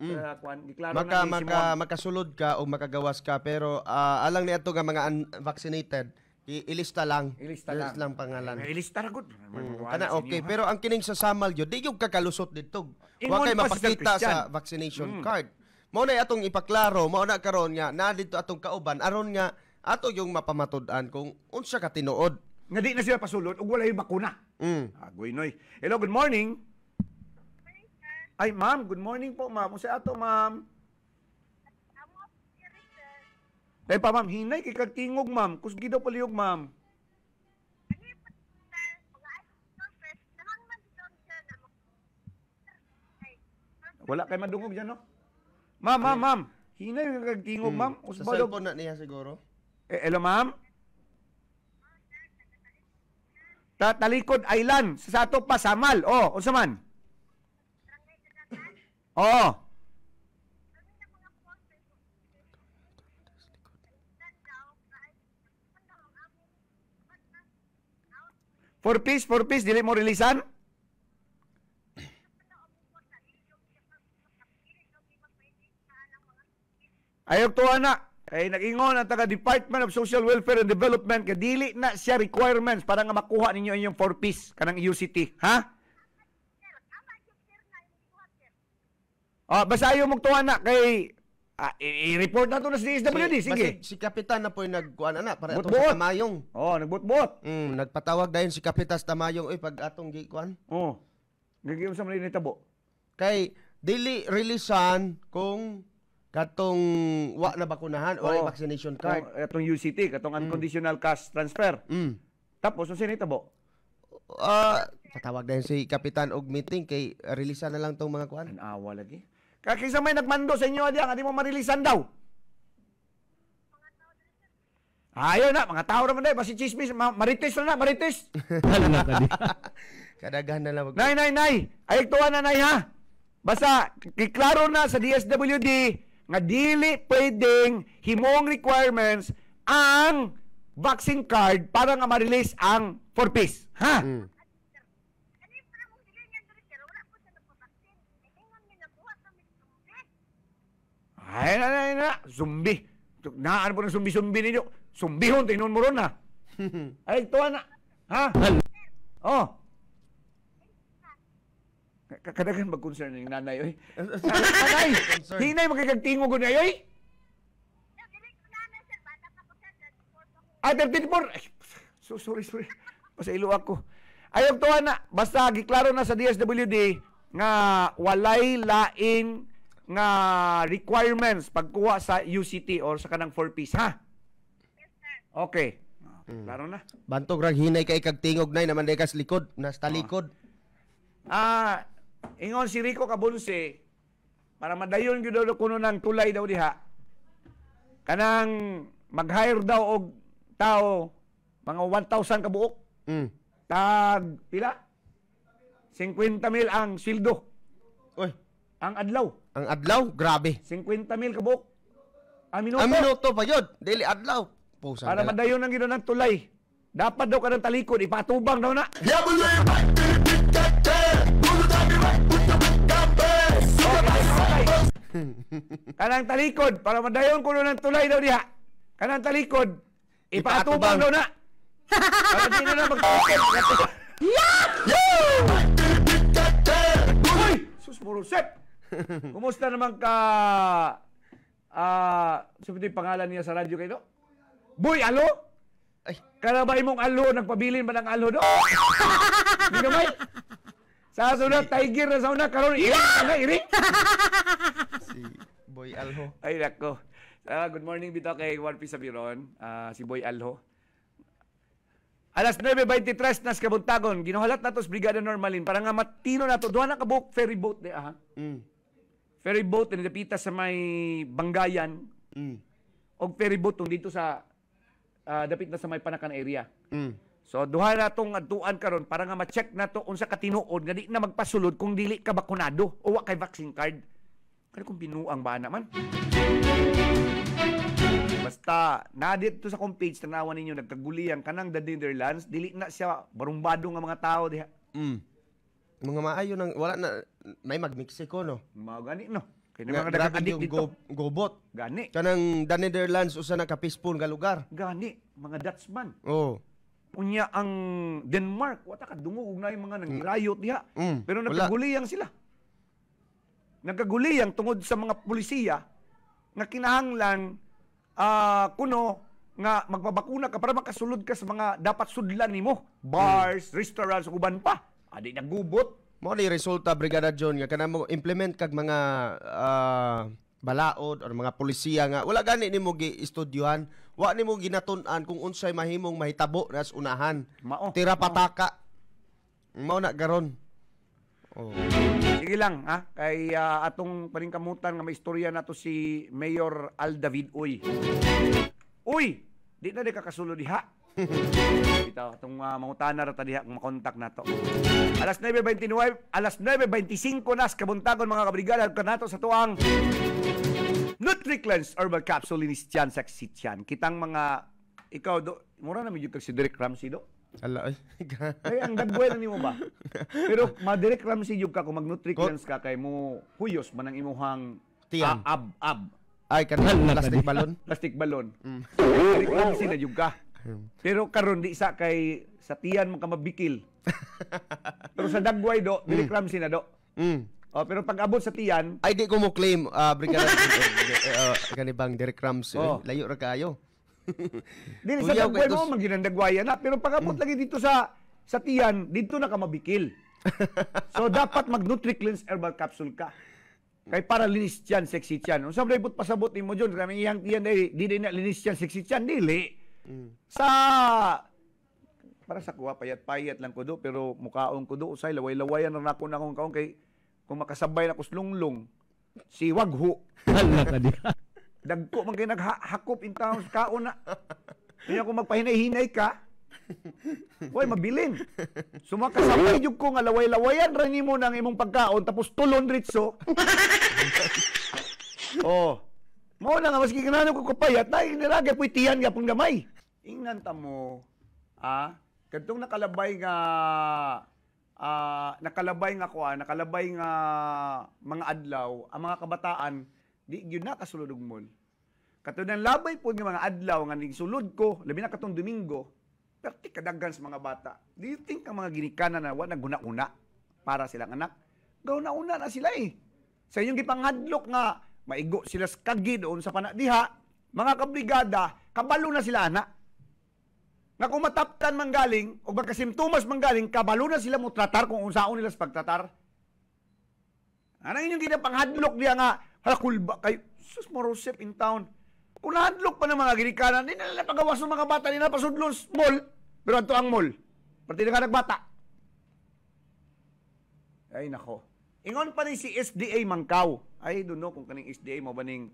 Mm. Uh, kuan giklaro maka, na ni maka, Simon. makasulod ka o makagawas ka pero uh, alang ni ato nga mga unvaccinated ilista lang. Ilista, ilista lang. lang pangalan. Eh, ilista ra gud. Hmm, kana okay, pero ang kining sa samal yo, di yung kakalusot didto. Wa kay mapakita sa vaccination mm. card. Mao na atong ipaklaro, mao na karon nga na didto atong kauban aron nga ato yung mapamatudan kung unsa ka tinuod. Nga di na siya pasulod ug wala yung bakuna. Mm. Ah, Noy. Hello, good morning. Ay, ma'am, good morning po, ma'am. Unsa ato, ma'am? Ay eh, pa, ma'am, hinay kay kagtingog, ma'am. Kusgi daw palihog, ma'am. Wala kay madungog diyan, no? Ma'am, ma'am, ma'am. Hinay kay kagtingog, mm. ma'am. Sa cellphone na niya siguro. Eh, hello, ma'am? Tatalikod island sa sato pa Oh, unsa man? Oh. For peace, for peace, dili mo rilisan? Ayok tuwa na. Eh, nag-ingon ang taga Department of Social Welfare and Development kay dili na siya requirements para nga makuha ninyo inyong 4 piece kanang UCT, ha? Ah, oh, basta ayo mong tuwa na kay ah, i-report na to na si SWD, sige. si Kapitan na po yung nagkuhan na para atong sa Tamayong. Oh, nagbutbot. Mm, nagpatawag dayon si Kapitan sa Tamayong, oy pag atong gikuan. Oh. Gigiyom sa malinaw tabo. Kay dili releasean kung katong wa na bakunahan o oh, vaccination card oh, katong UCT katong mm. unconditional cash transfer mm. tapos so sino tabo uh, patawag na si kapitan og meeting kay release na lang tong mga kuan awa lagi kakisa may nagmando sa inyo adya adi mo marilisan daw ah, Ayo na, mga tao naman dahil. Basi chismis, marites na na, marites. Ano Kadagahan na lang. Nay, nay, nay. Ayag tuwa na, nay, ha? Basta, kiklaro na sa DSWD nga dili pwedeng himong requirements ang vaccine card para nga ma-release ang for peace. Ha? Mm. Ay na na na, zumbi. Naan po ng zumbi-zumbi ninyo. Zumbihon, tinon mo ron na. Ah. Ay, tuwa na. Ha? Oh. Kadagan mag-concern ng nanay, oy. Nanay! Hinay, magkagtingog ko na, oy! Ah, 34! So, sorry, sorry. Pasailo ako. Ayog tuwa na. Basta, giklaro na sa DSWD nga walay lain nga requirements pagkuha sa UCT or sa kanang 4-piece, ha? Yes, sir. Okay. Hmm. Klaro na. Bantog rang hinay kay kag tingog nay naman dekas likod, nas talikod. Ah, ah Ingon si Rico Kabunse, para madayon gyud daw kuno ng tulay daw diha. Kanang mag-hire daw og tao mga 1,000 kabuok, Mm. Tag pila? 50 mil ang sildo. Oy, ang adlaw. Ang adlaw, grabe. 50 mil ka Ang minuto. Ang minuto pa yun. Dili adlaw. Pusa para madayon ang ginoon ng tulay. Dapat daw ka ng talikod, ipatubang daw na. Diablo, kanang talikod para madayon kuno ng tulay daw diha. Kanang talikod ipaatubang daw na. Para di na mag Uy! Sus Morosep! Kumusta naman ka... Ah... Uh, Sabi pangalan niya sa radyo kayo? Boy, alo? Ay. Kala mong imong alo? Nagpabilin ba ng alo do? Hindi naman. Sa sunod, tiger na sa una. Karoon, iri, Ano, iring? si Boy Alho. Ay, nako. Uh, good morning dito kay Juan Piece Sabiron, uh, si Boy Alho. Alas 9.23 nas kabuntagon, ginuhalat natos Brigada Normalin para nga matino na to. duha na kabuk ferry boat de aha. Mm. Ferry boat ni dapita sa may Bangayan. Mm. Og ferry boat tong dito sa uh, dapit na sa may Panakan area. Mm. So duha na tong adtuan karon para nga ma-check na to unsa ka tinuod nga di na magpasulod kung dili ka bakunado o wa kay vaccine card. Kani kung binuang ba naman? Basta, na dito sa kong page, tanawan ninyo, nagkaguliyang kanang The Netherlands, dili na siya, barumbado nga mga tao diha. Mm. Mga maayo nang, wala na, may mag-Mexico, no? Mga gani, no? Kay nang mga nag-addict dito. Go, gobot. Gani. Kanang The Netherlands, usa na peaceful nga lugar. Gani, mga Dutchman. Oh. Unya ang Denmark, wata ka dungog na yung mga nang riot diha. Mm. Pero nagkaguliyang sila nagkaguliyang tungod sa mga pulisiya nga kinahanglan uh, kuno nga magpabakuna ka para makasulod ka sa mga dapat sudlan nimo bars hmm. restaurants ug uban pa adi nagubot mo ni resulta brigada John nga kana mo implement kag mga uh, balaod or mga pulisiya nga wala gani nimo gi-istudyuhan wa nimo ginatun-an kung unsay mahimong mahitabo nas unahan mao tira pataka mao na garon Oh. Sige lang ha, kay uh, atong paningkamutan nga may istorya nato si Mayor Al David Uy. Uy, di na di kakasulo diha. Ito, itong uh, ah, mangutana ra tadiha kung makontak nato. Alas 9.29, alas 9.25 nas kabuntagon mga kabrigada kanato sa tuang Nutriclens Herbal Capsule ni Tian Sexy Tian. Kitang mga ikaw do, mura na medyo kag si Derek Ramsey do. Ala, ay. Ay ang dagway na nimo ba? Pero ah. madirek ram si jud ka kung magnutrients ka kay mo huyos man ang imuhang Tiyan. Ah, ab ab. Ay kanang plastic balon. plastic balon. Mm. Direk ram si na Jug ka. Mm. Pero karon di sa kay sa tiyan mo ka mabikil. pero sa dagway do, direk ram si na do. Mm. Oh, pero pag abot sa tiyan, ay di ko mo claim uh, brigada uh, uh, kanibang Derek Rams. Oh. Layo ra kayo. Dili sa Dagway mo, maginandagwayan na. Pero pagkapot mm. lagi dito sa sa tiyan, dito na ka mabikil. so, dapat mag-Nutri Cleanse Herbal Capsule ka. Kay para linis tiyan, sexy tiyan. Kung sa ibot pasabot ni mo dyan, kami iyang tiyan, eh, di, di na linis tiyan, sexy tiyan, dili. Mm. Sa para sa kuha payat-payat lang ko do pero mukhaon ko do usay laway-lawayan na ako na akong kaon kay kung makasabay na kuslunglong si wagho. Hala ka Dagko man kay naghakop in town kaon na. Kaya kung magpahinay-hinay ka, Hoy, mabilin. Sumakasabay so, jud ko nga laway-lawayan ra nimo nang imong pagkaon tapos tulon ritso. oh. Mao na nga maski kanano ko kapayat na iniragay puy tiyan gapon gamay. Ingan ta mo ah kadtong nakalabay nga ah, nakalabay nga kuan, nakalabay nga mga adlaw ang mga kabataan di gyud na kasulod og Katunang labay po ng mga adlaw nga nisulod ko, labi na katong Domingo, perti kadaghan sa mga bata. Do you think ang mga ginikanan na wala naguna-una para silang anak? Gaw na una na sila eh. Sa inyong gipanghadlok nga, maigo sila sa kagi doon sa panadiha, mga kabrigada, kabalo na sila anak. Nga kung mataptan man galing, o magkasimptomas man galing, kabalo na sila mo tratar kung unsaon nila sa pagtratar. Anong inyong ginapanghadlok diya nga, hala kulba kayo, sus mo in town, Kunahadlok pa ng mga ginikanan. Hindi nila napagawas ng mga bata. Hindi nila pasudlon mall. Pero ato ang mall. Parti na ka nagbata. Ay, nako. Ingon pa ni si SDA Mangkaw. I don't know kung kaning SDA mo ba ning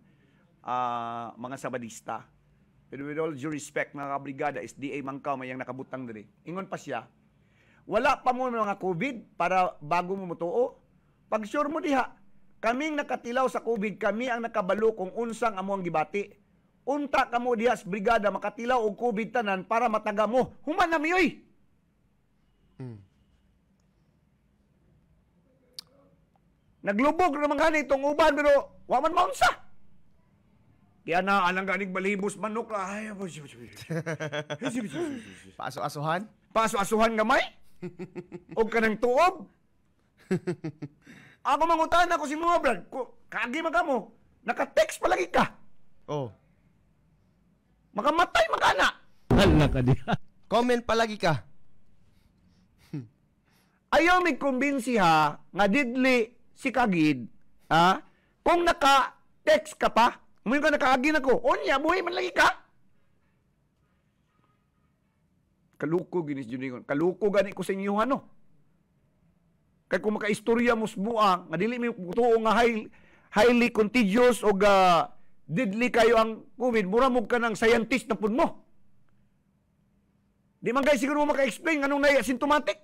uh, mga sabadista. Pero with all due respect, mga kabrigada, SDA Mangkaw, mayang nakabutang dali. Ingon pa siya. Wala pa mo mga COVID para bago mo mutuo. Pag sure mo diha, kaming nakatilaw sa COVID, kami ang nakabalo kung unsang amuang gibati unta ka mo diyas brigada makatilaw og COVID tanan para mataga mo. Human na miyoy. Hmm. Naglubog man gani itong uban pero wa man maunsa. Kaya na anang ganig balibos manok ay paso-asuhan? Paso-asuhan gamay? og kanang tuob? ako mangutan ako si Mua Brad, kagi magamo, naka-text palagi ka. Oh. Makamatay magana. Hala ka diha. Comment palagi ka. Ayaw mi kumbinsi ha nga didli si kagid ha kung naka text ka pa Umayon ka, nakaagin ako. Onya, buhay man lagi ka. Kaluko, ginis Juningon. Kaluko gani ko sa inyo, ano? Kay kung maka-istorya mo sa nga dili may tuo nga high, highly contagious o ga didli kayo ang COVID, mura mo ka ng scientist na pun mo. Di man kayo siguro mo maka-explain anong na asymptomatic?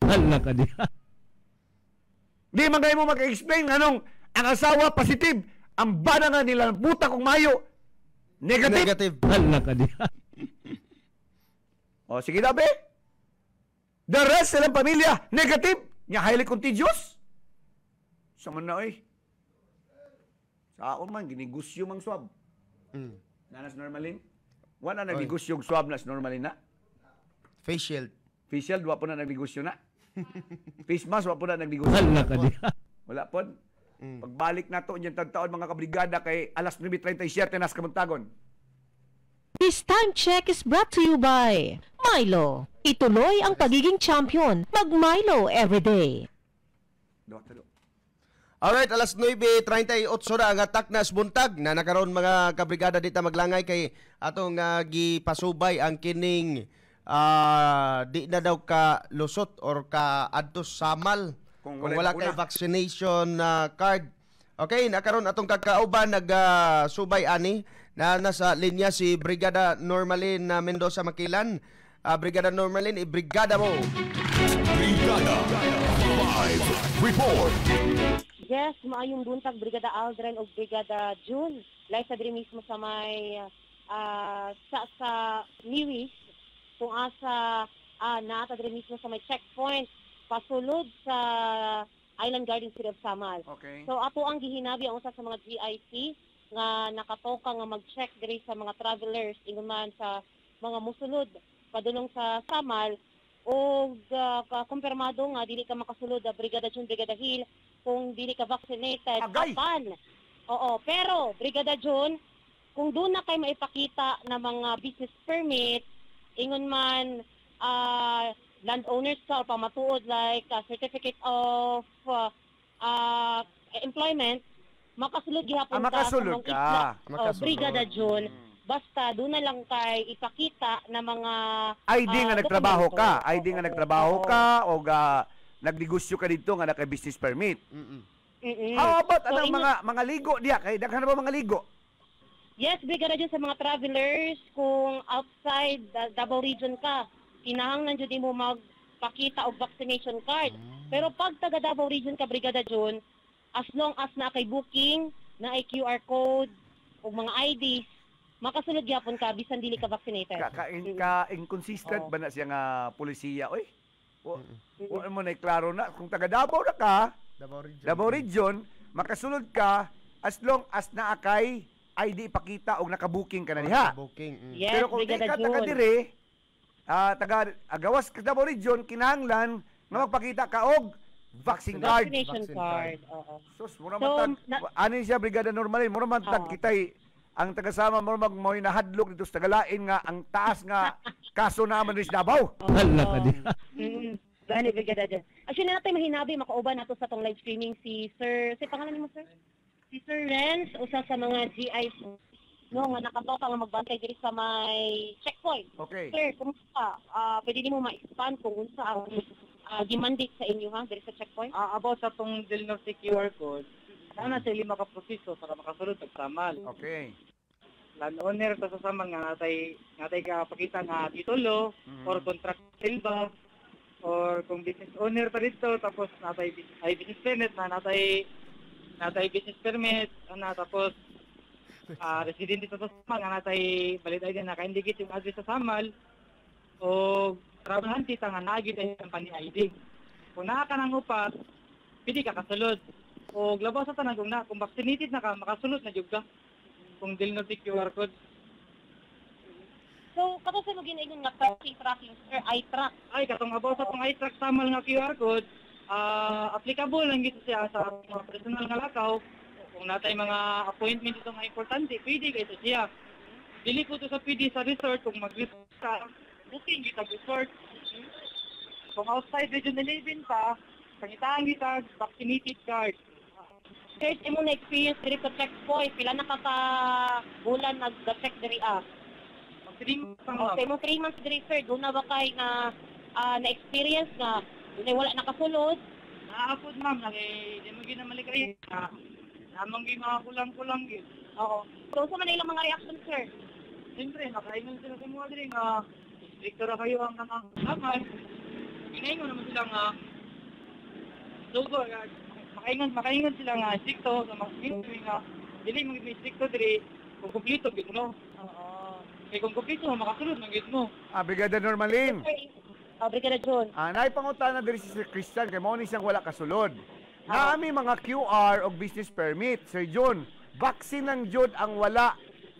Hala ka diha. Di man kayo mo maka-explain anong ang asawa positive, ang bana nga nila, buta kong mayo, negative. Negative. Hala ka diha. o sige dabe. The rest silang pamilya, negative. Nya highly contagious. Sama na eh. Saon man, ginigusyo mang swab. Mm. Nanas normalin. Wala na nagigusyo yung swab nas normalin na. Face shield. Face shield, wala po na nagigusyo na. Face mask, wala po na nagigusyo. Wala ka Wala po. Mm. Pagbalik na to, yung tagtaon mga kabrigada kay alas 9.37 nas kamuntagon. This time check is brought to you by Milo. Ituloy ang pagiging champion. Mag Milo everyday. Dota, Alright, alas 9.38 na ang atak na buntag na nakaroon mga kabrigada dito maglangay kay atong uh, gipasubay ang kining uh, di na daw ka lusot or ka adto samal kung, kung wala kay vaccination uh, card. Okay, nakaroon atong kakauban nagsubay uh, ani na nasa linya si Brigada Normalin na ah, Mendoza Makilan. Uh, Brigada Normalin, i-brigada mo. Brigada 5 Report. Yes, maayong buntag Brigada Aldrin ug Brigada June lay sa diri mismo sa may uh, sa sa Niwis kung asa uh, naata diri mismo sa may checkpoint pasulod sa Island Garden City of Samal. Okay. So ato ang gihinabi ang usa sa mga GIC nga nakatoka nga mag-check diri sa mga travelers ingon man sa mga musulod padulong sa Samal o uh, ah, kumpirmado nga dili ka makasulod uh, Brigada June Brigada Hill kung dili ka vaccinated. Agay! Apan. Oo, pero Brigada June, kung doon na kayo maipakita na mga business permit, ingon man uh, land owners or pamatuod like uh, certificate of uh, uh, employment, makasulod gihapon ah, makasulod ka, ka. Itla, oh, makasulod. Uh, Brigada June. Hmm. Basta doon na lang kay ipakita na mga ID uh, nga nagtrabaho ka, ID nga nagtrabaho ka o ga nagnegosyo ka dito nga naka business permit. Mm-mm. mm How about so, anang mga mga ligo diya kay daghan ba mga ligo? Yes, bigger na sa mga travelers kung outside the double region ka. Kinahanglan jud mo magpakita og vaccination card. Mm. Pero pag taga Davao region ka brigada June, as long as na kay booking, na ay QR code ug mga IDs, makasulod gyapon ka bisan dili ka vaccinated. Ka, ka, mm. ka inconsistent oh. ba na siya nga polisiya oy? Huwag mo na klaro na, kung taga Davao na ka, Davao Region, Davao Region makasulod ka as long as naakay ID ipakita o nakabooking ka na diha. Booking. Mm. Yes, Pero kung di ka taga dire, ah, taga Agawas ka Davao Region, kinahanglan nga magpakita ka og vaccine card. Vaccination Vaccine card. card. Oo. Sus, So, matag, na- ani siya Brigada Normalin, eh. mura matag Oo. kitay ang tagasama mo mag na hadlok dito sa galain nga ang taas nga kaso na man rin sa Davao. Oo. Hala ka Gani Brigada Actually, na tayo mahinabi, makauban nato sa tong live streaming si Sir, si pangalan mo, Sir? Si Sir Renz, usa sa mga GI no, nga nakatoka nga magbantay diri sa may checkpoint. Okay. Sir, kumusta? Ah, pwede mo ma-expand kung unsa ang uh, ah, demanded sa inyo ha diri sa checkpoint? Ah, about sa tong diagnostic QR code, sana sa lima ka para makasulod og samal. Okay. Land owner sa sasamang nga natay natay ka pakita nga titulo mm-hmm. or contract silba or kung business owner pa rito, tapos natay ay business permit na natay natay business permit na ano, tapos uh, ah, resident dito sa Samal na natay valid ID na naka-indicate yung address sa Samal o travel hunti ta nga naagid ay company ID. Kung naka ka upat, pidi ka kasulod. O labas sa tanang na kung vaccinated na ka, makasulod na jud ka. Kung dil no QR code. So, kato sa nugin ilon nga tracking track user, track? Ay, katong abot sa itong iTrack samal nga QR code, uh, applicable lang ito siya sa mga personal nga lakaw. Kung natay mga appointment dito nga importante, pwede kayo siya. Dili po to sa pwede sa resort kung mag-resort ka, booking kita resort. Kung outside Region 11 pa, pangitahan kita, vaccinated card. Search mo na experience diri ko checkpoint, eh, pila na ka bulan nag-check diri ah. Three months ang Okay, mo three months diri doon na ba kay na ah, na-experience nga na wala nakasulod? Naapod ma'am, lagi di mo ginamalikay. Ah, Namang gi mga kulang-kulang gid. Oo. So, sa man ilang mga reaction sir? Siyempre, nakainan sila sa mga diri nga ah, stricto ra ah, kayo ang mga kamay. Kinaingon naman ah, sila nga Dugo, nga, makaingon, makaingon sila nga stricto sa mga ginawin nga dili mo gid stricto diri kung kumpleto gid no. Oo. Kay eh, kung kumpleto mo, makasulod, manggit mo. Ah, Brigada Normaling. Oh, Brigada June. Ah, nay pangutana diri si Sir Christian kay mao ni siyang wala kasulod. Ah. Naami mga QR og business permit, Sir June. Vaccine ng jud ang wala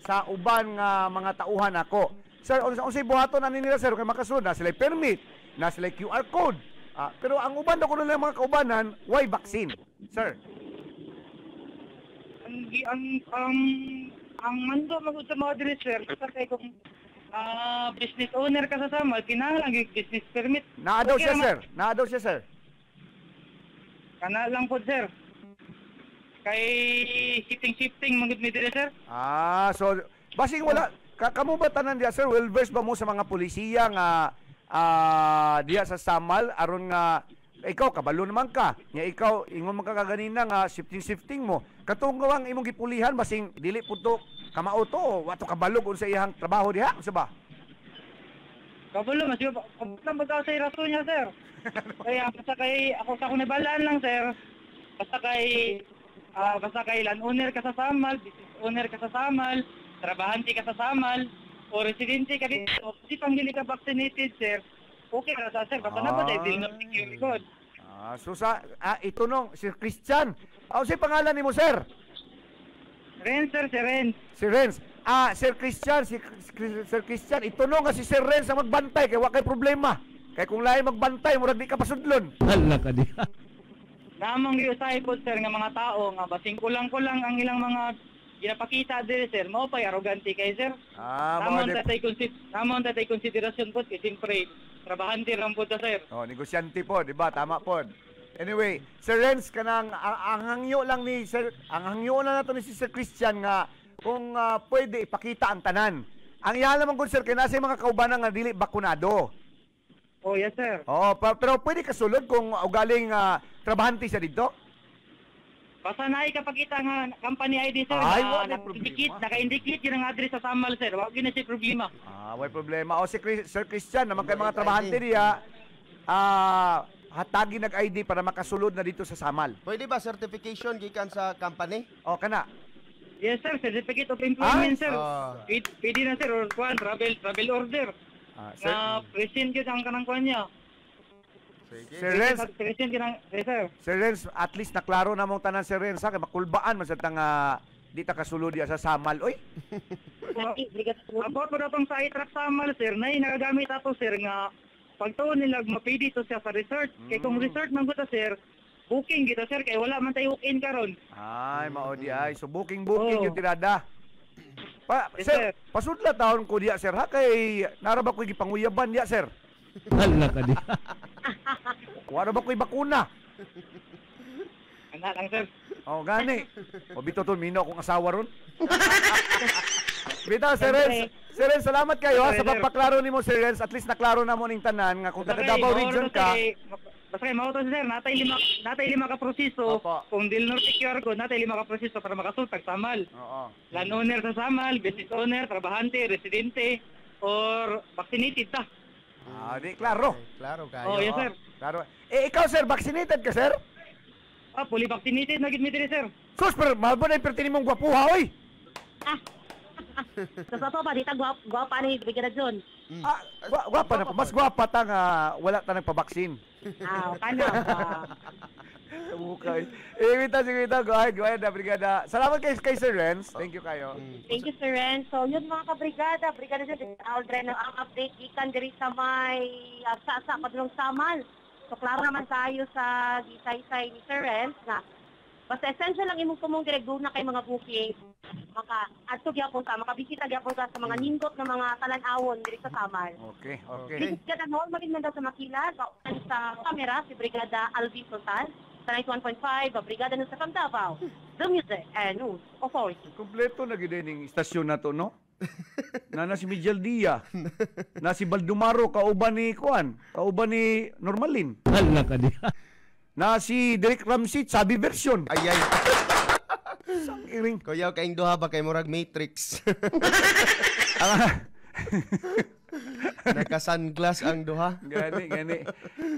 sa uban nga mga tauhan ako. Sir, unsa unsay buhaton ani nila sir kay makasulod na sila permit, na sila QR code. Ah, pero ang uban do ko nila mga kaubanan, why vaccine? Sir. Ang ang um, ang mundo magod sa mga sir, kasi kung ah, business owner ka sa sama, kinahanglan yung business permit. Naado daw siya, sir. Naado siya, sir. Kana lang po sir. Kay shifting-shifting magud mi dili sir. Ah, so basing wala ka kamo ba tanan diya, sir? Well versed ba mo sa mga pulisya nga ah, diya sa Samal aron nga eh, ikaw kabalo naman ka Nga ikaw ingon man ka kaganina nga shifting shifting mo katong gawang imong gipulihan basing dili pud kamao to wato kabalo sa iyang trabaho diha unsa ba Kabalo, mas yun. Kabalo, baga sa iraso niya, sir. Kaya, basta kay, ako sa kunibalaan lang, sir. Basta kay, uh, basta kay lan owner ka sa Samal, business owner ka sa Samal, trabahante ka sa Samal, o residente ka dito, hindi pang hindi ka vaccinated, sir. Okay ka sa sir, basta na ba tayo, ah. bill security code. Ah, so ah, ito nung, si Christian. Ano ah, si pangalan ni mo, sir? Renz, sir, si Renz. Si Renz. Ah, Sir Christian, si Sir Christian, ito itunong nga si Sir Renz ang magbantay, kaya wakay problema. Kaya kung lahi magbantay, murag di ka pasudlon. Hala ka di. Damang yun sa sir, ng mga tao, nga basing ko lang ang ilang mga ginapakita dire sir mo pay arrogant kay sir ah amon dep- tatay konsid amon tatay konsiderasyon po kasi siyempre trabahante lang pod ta sir oh negosyante po di ba tama po Anyway, Sir Renz, kanang ang, ang hangyo lang ni Sir, ang hangyo na nato ni si Sir Christian nga kung uh, pwede ipakita ang tanan. Ang iya naman kung sir, kaya nasa mga kaubanan nga dili bakunado. Oh, yes sir. Oo, oh, pero pwede kasulod kung ugaling uh, trabahante siya dito? Pasanay kapag kita nga company ID sir. Ay, wala problema. naka-indicate yun ang address sa Samal sir. Wag yun na si problema. Ah, wala problema. O si Chris, Sir Christian, naman kay mga trabahante niya, ah, hatagi nag-ID para makasulod na dito sa Samal. Pwede ba certification gikan sa company? O, kana. Yes sir, certificate of employment Ah? sir. Ah. Pwede, na sir or kwan, travel travel order. Ah, sir. Na ah. present yun ang kanang kuan niya. Sige. Sir Renz, sir. Sir Renz, at least naklaro na mong tanan Sir Renz, kay makulbaan man sa tanga di ta kasulod diya sa samal, oy. Abot mo na tong sa samal, sir, Nay, nagagamit ato, sir, nga pagtuon nila mapidi to siya sa resort. Mm. Kay kung mm. resort man guta, sir, booking kita, sir, kay wala man tayo walk-in karon. Ay, mao di ay. So booking booking oh. yung tirada. Pa, yes, sir, sir, pasudla taon ko diya, sir, ha? Kay naraba ko gipanguyaban diya, sir. Hala ka din. Wala ba ko'y bakuna? Anak lang, sir. O, oh, gani. O, bito to, Mino, akong asawa ron. Bitaw, Sir Renz. Sir Renz, salamat kayo ha, sa pagpaklaro ni mo, Sir Renz. At least naklaro na mo ning tanan nga kung taga Davao region ka. Basta kayo, mauto sir, natay lima, natay lima ka proseso. Kung Del Norte QR ko, natay lima ka proseso para makasultag sa Samal. Oo. Land owner sa Samal, business owner, trabahante, residente, or vaccinated ta. Ah, di klaro. Okay, eh, klaro kayo. Oh, yes, sir. Klaro. Eh, ikaw, sir, vaccinated ka, sir? Ah, fully vaccinated na gid mi diri, sir. Sus, pero malbo na pertini mong gwapuha, oy. Ah. Sa so, pa dita gwap gwapa ni bigyan John. Hmm. Ah, gwapa na po. mas gwapa tang, nga wala ta nagpabaksin. ah, kanaw. Bukay. Iwita, eh, sigwita. Go ahead, go ahead, na ah, brigada. Salamat kay, kay Sir Renz. Thank you kayo. Mm. Thank you, Sir Renz. So, yun mga kabrigada. Brigada Sir Aldren, ang update ikan diri sa may uh, sa sa padulong samal. So, klaro naman tayo sa gisaysay ni Sir Renz na Basta essential lang imong kumong direct na kay mga booking, maka adto gyapon ka, makabisita gyapon ka sa mga mm. ningkot na mga talan-awon diri sa samal. Okay, okay. Bisit ka na hall magin man sa Makila, sa, sa camera si Brigada Alvin Sultan sa 91.5, Brigada ng Sakam Davao, The Music and News Authority. Kompleto na gidening istasyon na to, no? na na si Miguel Dia, na si Baldumaro, kauban ni Kuan, kauban ni Normalin. Hala ka diha. Na si Derek Ramsey, sabi version. Ay, ay. Sang iring. Kuya, kayong duha ba kay Murag Matrix? Ah. Naka-sunglass ang duha. gani, gani.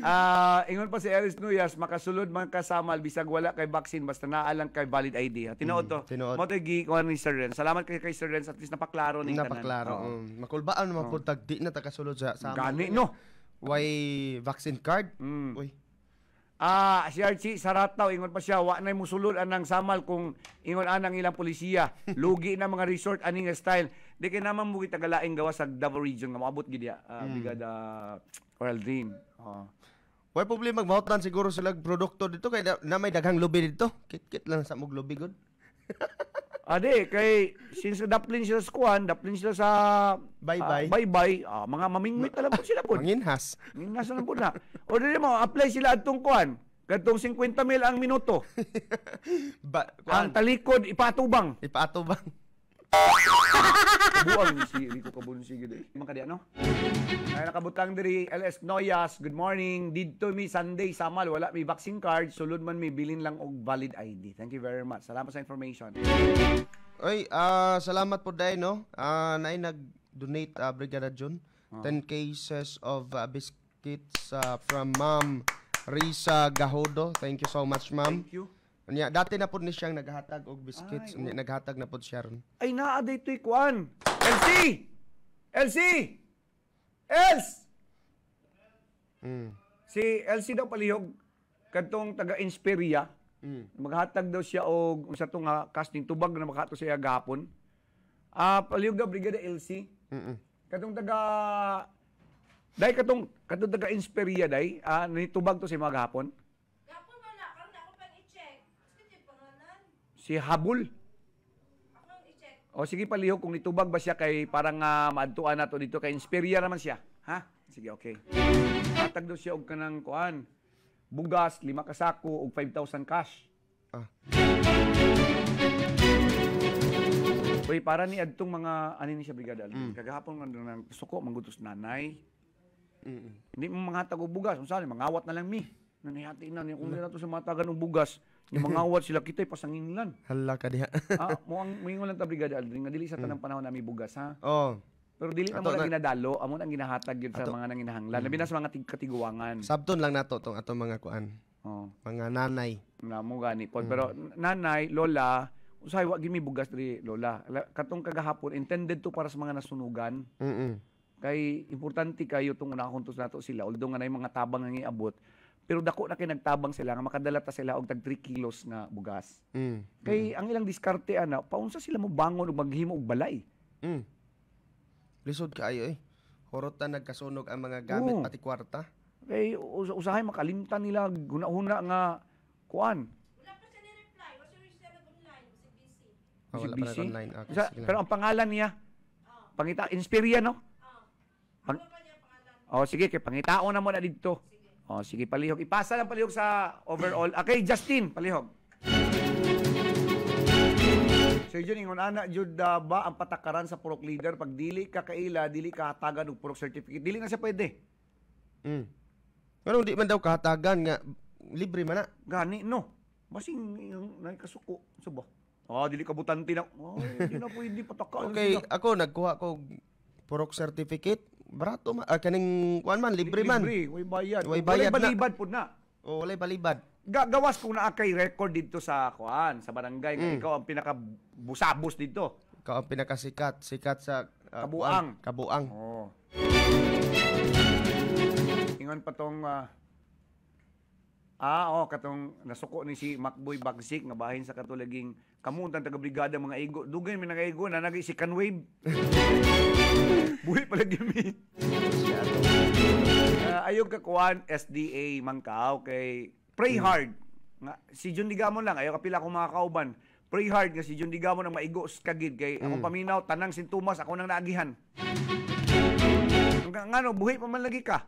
Uh, ingon pa si Eris Nuyas, makasulod man kasama, bisag wala kay vaccine, basta naalang kay valid ID. Ha? Ah, tinuot mm, to. Mm, tinuot. Motoy ni Sir Renz. Salamat kay, kay Sir Renz, at least napaklaro ni Napaklaro. Tanan. Oh. Um, makulbaan, makultag, oh. di na takasulod sa sama. Gani, no? Why vaccine card? Mm. Uy. Ah, si Archie, Saratao, Ingon pa siya, wa na'y musulod anang samal kung ingon anang ilang polisiya. Lugi na mga resort, aning style. Di kay naman mo kitagalaing gawa sa Davao Region nga maabot gid ya. Uh, ah, mm. Bigada uh, Oral Dream. Oh. Way problema magmahutan siguro sila produkto dito kay na, na may daghang lobby dito. Kit-kit lang sa mga lobby god. Ade, ah, kay since daplin sila sa kuan, daplin sila sa bye-bye. Uh, bye-bye. Uh, mga mamingwit na lang po sila po. Manginhas. Manginhas na lang po na. O dili mo, apply sila atong kuan. Kadtong 50 mil ang minuto. ba, kuan. ang talikod ipatubang. Ipatubang. Kabuang si Rico Kabonsigi diri. Man kadi ano? Ay lang diri LS Noyas. Good morning. Didto mi Sunday samal wala mi vaccine card, sulod man mi bilin lang og valid ID. Thank you very much. Salamat sa information. Oy, uh, salamat po dai no. Uh, ah, nay nag-donate uh, Brigada John. Uh 10 cases of uh, biscuits uh, from Ma'am Risa Gahodo. Thank you so much, Ma'am. Thank you. Unya, dati na po ni siyang naghatag og biscuits. Ay, Unya, oh. naghatag na po siya ron. Ay, naa day to ikwan. LC! LC! Els! Mm. Si LC daw palihog kadtong taga Insperia. Mm. Maghatag daw siya og sa tong ah, casting tubag na makato siya gahapon. Ah, uh, palihog daw Brigada LC. Mm. -mm. Kadtong taga Dai katong katong taga Insperia dai, ah, uh, nitubag to si mga gahapon. Si Habul. O sige paliho kung itubag ba siya kay parang uh, maadtuan nato dito kay Inspiria naman siya. Ha? Sige, okay. Matag daw siya og kanang kuan. Bugas, lima kasako og 5,000 cash. Ah. Uy, para ni adtong mga ani ni siya brigada. Mm. Kagahapon man nang suko manggutos nanay. Mm Hindi -mm. mo mga tago bugas, unsa ni mangawat na lang mi. Nanihati na ni kung mm. to sa matagan og bugas. Yung mga awat sila kita pasangin lang. Hala ka diha. ah, mo ang mingon lang ta Brigada Aldrin nga dili sa tanang mm. panahon nami bugas ha. Oh. Pero dili na mo na ginadalo, amo nang ginahatag yun sa mga nanginahanglan, labi na sa mga katiguangan. Sabton lang nato tong atong mga kuan. Oh. Mga nanay. Na mo gani pod. Mm. Pero nanay, lola, usay wa gid bugas diri lola. Katong kagahapon intended to para sa mga nasunugan. Mm -mm. Kay importante kayo tong unahon to nato sila. Although nga mga tabang nga iabot, pero dako na kay sila nga makadala ta sila og tag 3 kilos nga bugas. Mm. Kay mm. ang ilang diskarte ana, paunsa sila mo bangon og maghimo og balay. Mm. Lisod kaayo eh. Horot na nagkasunog ang mga gamit Oo. pati kwarta. Kay us usahay makalimtan nila guna-una nga kuan. Wala pa siya ni reply. What's your reserve online? Si BC. Oh, wala pa online. Ah, okay, Usa, pero ang pangalan niya, oh. pangita Inspiria no? Oh. Pang- ano pa niya pangalan? Oh, sige kay pangitaon na mo na didto. Sige. O, oh, sige, palihog. Ipasa lang palihog sa overall. Okay, Justin, palihog. So yun ingon ana jud uh, ba ang patakaran sa purok leader pag dili ka kaila dili ka hatagan og purok certificate dili na siya pwede. Mm. Pero di man daw kahatagan nga libre man na. Gani no. Masing yung nakasuko sa ba. Ah, dili ka butante na. Oh, ah, di na pwede patakaran. okay, ako nagkuha ko purok certificate barato man, ah, kaning kuan man, libre man. Libre, way bayad. Way bayad Walay balibad pud na. Oh, walay balibad. Ga gawas ko na kay record dito sa kuan, sa barangay. Mm. Ikaw ang pinaka busabos dito. Ikaw ang pinaka sikat sikat sa uh, ah, Kabuang. Kuan, kabuang. Oh. Ingon pa tong ah, Ah, oh, katong nasuko ni si Macboy Bagsik nga bahin sa katuliging kamuntang taga brigada mga igo. Dugay mi nagaigo na nagi si Canwave. Buhi pala gimi. uh, ah, ayog kakuan SDA Mangkaw kay Pray hmm. Hard. Nga, si Jun Digamon lang, ayaw kapila akong mga kauban. Pray hard nga si Jun Digamon ang maigos kagid kay ako hmm. paminaw tanang sintomas ako nang naagihan. Nga, ngano buhi pa man lagi ka.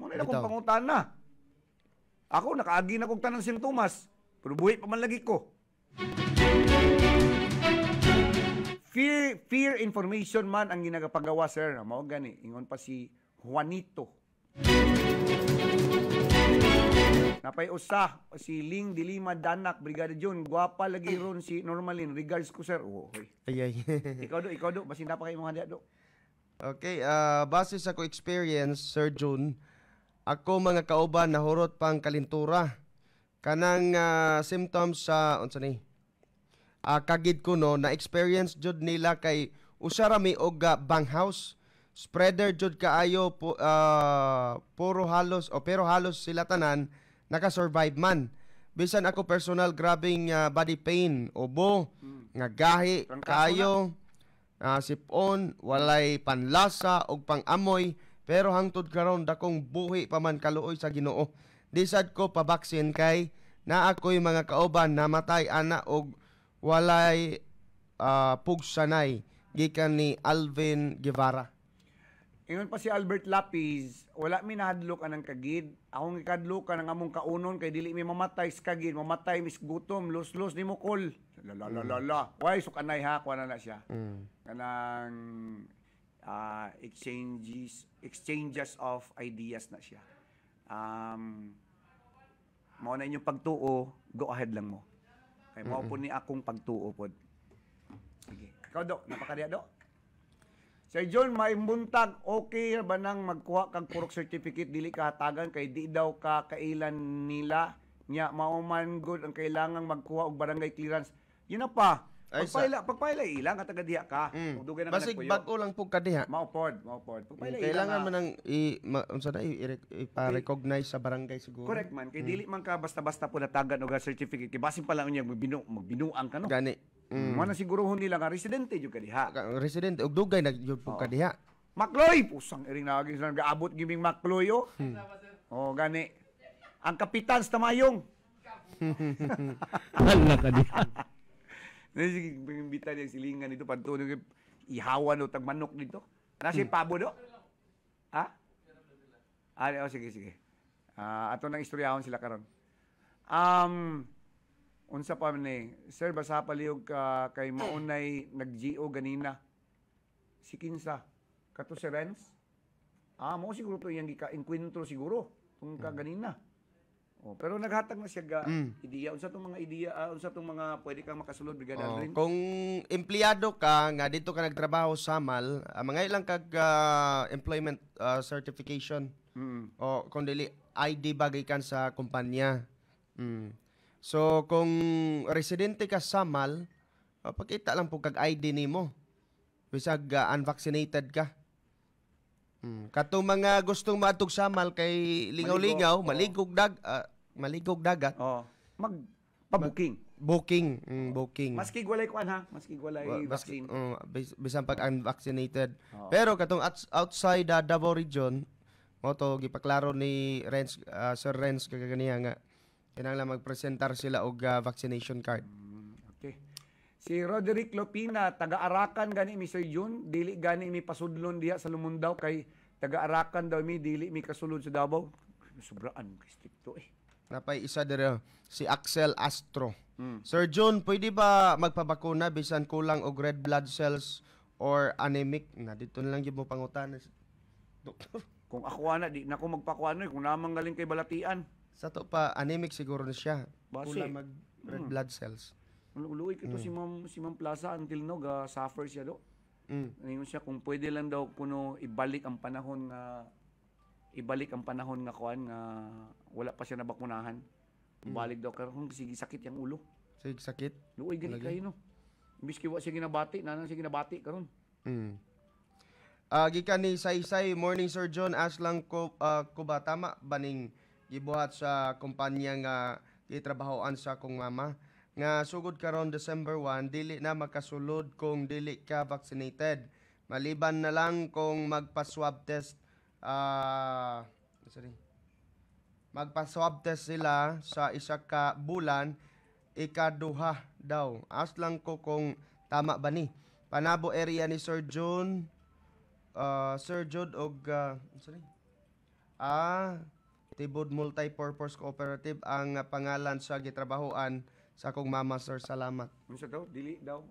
Mo na akong pangutan na. Ako nakaagi na kog tanang sintomas. Pero buhi pa man lagi ko. Fear, fear information man ang ginagapagawa, sir. Mao gani, ingon pa si Juanito. Napay usa si Ling Dilima Danak Brigada Jun, guapa lagi ron si Normalin. Regards ko sir. Oh, okay. Ay ay. ikaw do, ikaw do, basin pa kay imong handa do. Okay, uh, base sa ko experience, Sir Jun, ako mga kauban nahurot pang kalintura kanang uh, symptoms sa uh, unsa ni? uh, kagid ko no na experience jud nila kay usa ra mi og uh, ah, bang house spreader jud kaayo pu, uh, ah, puro halos o pero halos sila tanan naka-survive man bisan ako personal grabing uh, body pain ubo hmm. nga gahi kaayo uh, sipon walay panlasa og pangamoy pero hangtod karon dakong buhi pa man kaluoy sa Ginoo. Disad ko pabaksin kay na ako'y mga kauban namatay ana og walay uh, pugsanay gikan ni Alvin Guevara. Ingon pa si Albert Lapis, wala mi nahadlok anang kagid. Akong ikadlok ka ng among kaunon kay dili mi mamatay sa kagid, mamatay mis gutom, los-los ni mo kol. La la la la la. Why so kanay ha kuha na na siya. Mm. Kanang uh, exchanges exchanges of ideas na siya. Um, mo na inyong pagtuo, go ahead lang mo. Kay mao po ni akong pagtuo pod. Sige. Ikaw do, napakadya do. Sir John, may buntag, okay ba nang magkuha kang purok certificate dili ka hatagan kay di daw ka kailan nila nya mauman good ang kailangan magkuha og barangay clearance. Yun na pa, ay, pagpaila, sa... pagpaila ilang at agadiha ka. Mm. Kung dugay na Basig bago lang pug ka kadiha. Maupod, maupod. Pagpaila mm. Kailangan man ang i ma, unsa na i-recognize sa barangay siguro. Correct man. Kay mm. dili man ka basta-basta po natagan og certificate kay basin pa lang unya magbinu magbinuang ka no. Gani. Mm. Mo mm, na siguro hon nila nga residente jud kadiha. Residente og dugay na jud pug kadiha. Oh. Makloy pusang iring naging sa nagaabot giming Makloy oh. Hmm. Oh gani. Ang kapitan sa Mayong. Hala kadiha. Nasi Nangimbita niya silingan dito, pantulog yung ihawan tag manok dito. Nasi hmm. pabo do? Ha? Ah, oh, sige, sige. Uh, ato nang istoryahon sila karon. Um, unsa pa man eh. Sir, basa palihog ka kay maunay nag-GO ganina. Si Kinsa. Kato si Renz. Ah, mo siguro to yung ika-inkwentro siguro. Tung ka mm. ganina. Oh, pero naghatag na siya ga mm. ideya unsa tong mga ideya uh, unsa tong mga pwede kang makasulod brigada oh, rin. Kung empleyado ka nga dito ka nagtrabaho sa MAL, uh, ah, mga ilang kag uh, employment uh, certification. Mm. O kung dili ID bagay kan sa kumpanya. Mm. So kung residente ka sa MAL, uh, pakita lang po kag ID nimo. Bisag uh, unvaccinated ka. Mm. Katong mga gustong matog mal kay lingaw-lingaw, maligog dag, uh, maligog dagat. Oh. Mag pabooking. Booking, mm, booking. Maski walay kuan ha, maski walay Wa- maski- vaccine. mm, bis- bisan pag unvaccinated. Oo. Oh. Pero katong outs- outside the Davao region, mo to gipaklaro ni Renz ah, Sir Renz kagaganiya nga kinahanglan magpresentar sila og ah, vaccination card. Mm, okay. Si Roderick Lopina, taga-arakan gani mi Sir Jun, dili gani mi pasudlon diha sa Lumundaw kay taga-arakan daw mi dili mi kasulod sa Davao. Sobraan to eh napay isa dere si Axel Astro. Mm. Sir John, pwede ba magpabakuna bisan kulang og red blood cells or anemic? Na dito na lang gyud mo pangutan eh. doktor. Kung ako ana di na ko magpakuano eh. kung namang galing kay balatian. Sa to pa anemic siguro na siya. Basi. Kulang mag red mm. blood cells. Luloy kito mm. si hmm. Ma'am si Ma'am Plaza until no ga suffer siya do. Mm. Ningon siya kung pwede lang daw kuno ibalik ang panahon nga uh, ibalik ang panahon nga kuan nga wala pa siya nabakunahan. Hmm. Balik daw karon kung sige sakit yang ulo. Sige sakit. Luoy gani kayo no. Miski wa siya ginabati, nanang sige ginabati karon. Mm. Uh, gikan ni Saysay, morning Sir John Aslang ko uh, ah, kuba tama baning gibuhat sa kumpanya nga gitrabahoan sa kong mama nga sugod karon December 1 dili na makasulod kung dili ka vaccinated. Maliban na lang kung magpa-swab test uh, sorry, magpa-swab test sila sa isa ka bulan, ikaduha daw. As lang ko kung tama ba ni. Panabo area ni Sir John, uh, Sir Jude og uh, sorry. Ah, Tibod Multi-Purpose Cooperative ang pangalan sa gitrabahoan sa kong mama sir salamat. Unsa ano daw? Dili daw.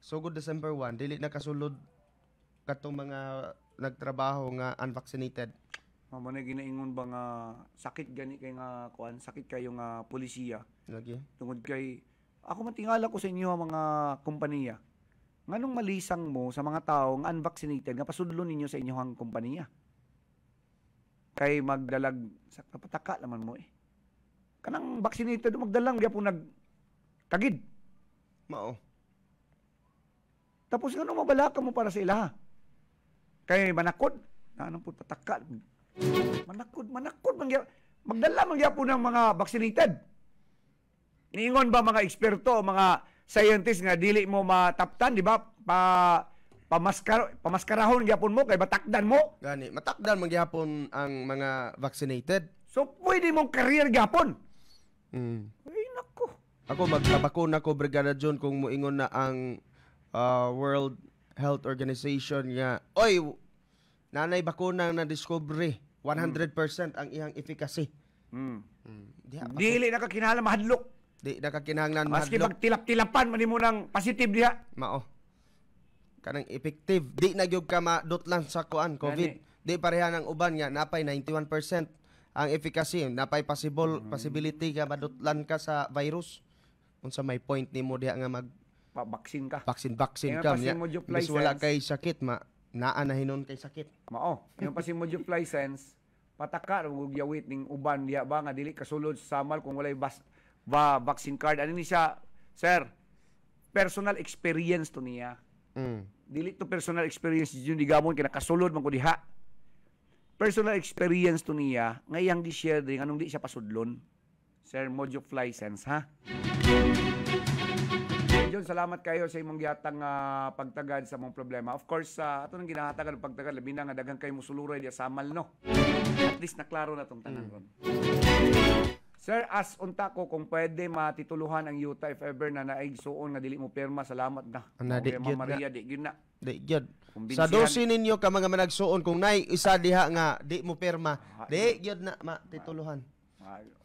So good December 1, dili na kasulod katong mga nagtrabaho nga unvaccinated? Mamo ginaingon ba nga sakit gani kay nga kuan sakit kayo nga polisiya. Lagi. Tungod kay ako matingala ko sa inyo mga kompanya. Nganong malisang mo sa mga taong unvaccinated nga pasudlo ninyo sa inyo inyong kompanya? Kay magdalag sa pataka naman mo eh. Kanang vaccinated magdalang gyapon nag kagid. Mao. Tapos nganong mabalaka mo para sa ilaha? Kay manakod, na anong po patakal. Manakod, manakod, mangya, magdala mangya po ng mga vaccinated. Niingon ba mga eksperto, mga scientist nga dili mo mataptan, di ba? Pa pamaskar pamaskarahon gyapon mo kay batakdan mo. Gani, matakdan man ang mga vaccinated. So pwede mong career gyapon. Mm. Ay nako. Ako magtabakon ako Brigada John kung moingon na ang uh, World Health Organization nga, oy, nanay bakuna na discovery, 100% mm. ang iyang efficacy. Mm. Mm. Dili na kakinahanglan mahadlok. Di na kakinahanglan mahadlok. Maski magtilap-tilapan man mo nang positive diha. Mao. Kanang effective. Di na gyud ka madutlan sa kuan COVID. Gani. Di pareha ng uban nga napay 91% ang efficacy, napay possible mm. possibility ka madutlan ka sa virus. Unsa may point nimo diha nga mag pa-vaccine ka. Vaccine, vaccine ka. pa Mo Jup Bis wala kay sakit, ma. Naa na hinon kay sakit. Mao. Yung pa si mo Jup license, pataka ug yawit ning uban diya ba nga dili kasulod sa samal kung walay bas ba vaccine card. Ano ni siya, sir? Personal experience to niya. Mm. Dili to personal experience yun di gamon kay nakasulod man ko diha. Personal experience to niya ngayang di share din anong di siya pasudlon. Sir, mo Jup license ha. John, salamat kayo sa imong gihatang uh, ah, pagtagad sa mong problema. Of course, uh, ato nang ginahatagan ng pagtagad, labi na nga daghang kayo musuluray diya sa amal, no? At least naklaro na tong tanan mm. Sir, as unta ko kung pwede matituluhan ang Utah if ever na naig suon nga dili mo perma, salamat na. Ana di gyud Maria di gyud na. Di gyud. Sa dosi ninyo ka mga managsuon kung nay isa diha nga di mo perma, di gyud na matituluhan.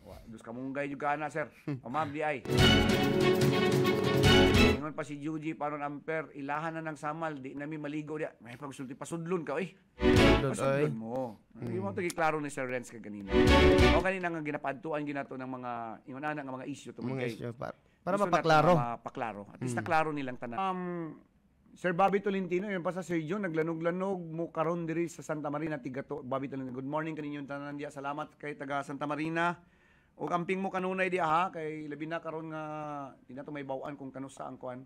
Wa, dus kamunggay juga kana sir. Hmm. O ma'am di ay. Ingon pa si Juji paron amper ilahan na ng samal di nami maligo dia. May pagsulti pasudlon ka oy. Pasudlon mo. Hindi hmm. mo tagi klaro ni Sir Renz kay ganina. O kanina nga ginapadtuan ginato ng mga ingon ana nga mga issue to mga Issue, para para mapaklaro. Mapaklaro. At least mm. naklaro nilang tanan. Um, Sir Bobby Tolentino, yun pa sa Sergio, naglanog-lanog mo karon diri sa Santa Marina, Tigato. Bobby Tolentino, good morning kaninyo tanan diya. Salamat kay taga Santa Marina. O kamping mo kanunay di aha kay labi na karon nga di na to may bawaan kung kano sa ang kuan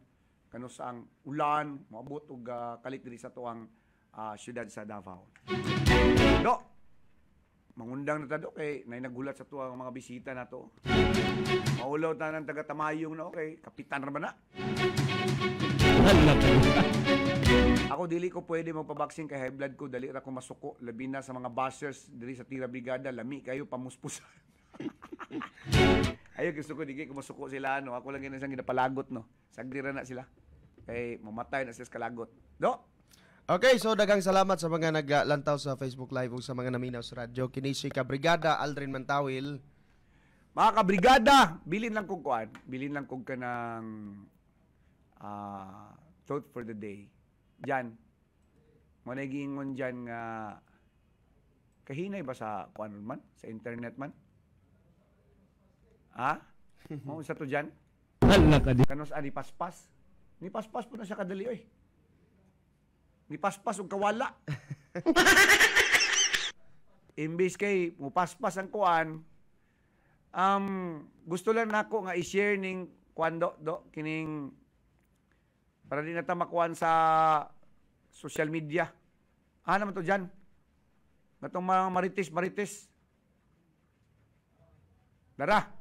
kano sa ang ulan moabot og uh, ah, kalit diri sa tuang uh, ah, syudad sa Davao. Do mangundang na ta do kay nay nagulat sa tuang mga bisita nato. Maulaw ta nang taga Tamayong na okay, kapitan ra ba na? Ako dili ko pwede magpabaksin kay high blood ko dali ra ko masuko labi na sa mga bashers diri sa tira brigada lami kayo pamuspusan. Ayo gusto ko digi kumusuko sila no. ako lang yun isang ginapalagot no. Sagrira na sila. Kay mamatay na sila sa kalagot. No? Okay, so daghang salamat sa mga naglantaw sa Facebook Live ug sa mga naminaw sa radyo. Kini si Kabrigada Aldrin Mantawil. Mga kabrigada, bilin lang kog kuan, bilin lang kog kanang uh, thought for the day. Jan. Mo nagingon jan nga kahinay ba sa kuan man, sa internet man? Ha? Mao sa to diyan? Hala ka di. Kanos ani ah, paspas? Ni paspas po na siya kadali oy. Ni paspas og kawala. Imbis kay mo paspas ang kuan. Um gusto lang nako nga i-share ning kwando do kining para di nata makuan sa social media. Ha ah, naman to diyan. Natong mga marites marites. Dara.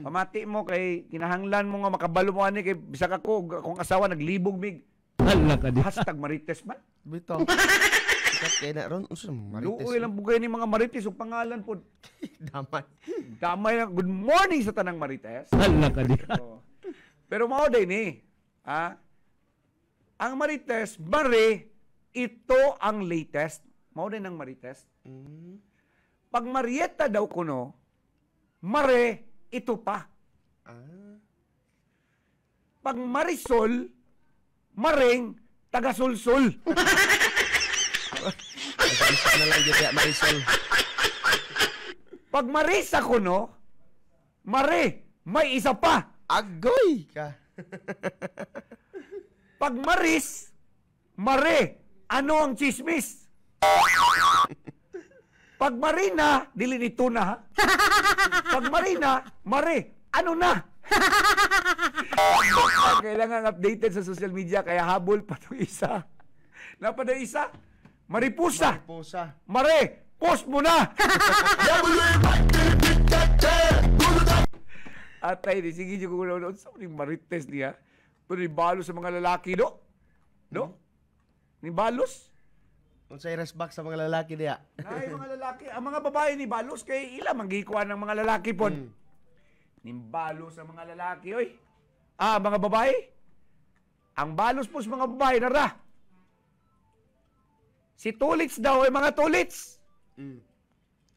Hmm. Pamati mo kay kinahanglan mo nga makabalo mo ani kay bisag ako kung asawa naglibog mig. Hala ka di. Hashtag Marites man. Bitaw. Sikat kay na ron unsa Marites. Duoy lang bugay ni mga Marites ug pangalan pod. Damay. Damay na good morning sa tanang Marites. Hala ka di. Pero mao day ni. Ha? Ang Marites, bari, ito ang latest. Mao din ang Marites. Mm. Pag Marieta daw kuno, Mare, ito pa. Ah. Pag marisol, maring, tagasulsul. Pag maris ako, no? Mare, may isa pa. Agoy ka. Pag maris, mare, ano ang chismis? Pag marina, dili ni tuna. Pag marina, mare, ano na? Kailangan updated sa social media kaya habol pa to isa. Napada isa? Maripusa. Maripusa. Mare, post mo na. Atay, di sige ko na ulit. Sa uling marites niya. Pero ni sa mga lalaki, no? No? Ni balos? Unsay resbak sa mga lalaki diya? Ay, mga lalaki. Ang mga babae ni Balos kay ila manggikuan ng mga lalaki pon. Mm. Nimbalo sa mga lalaki, oy. Ah, mga babae? Ang balos po sa mga babae, na ra. Si Tulits daw, ay mga Tulits. Mm.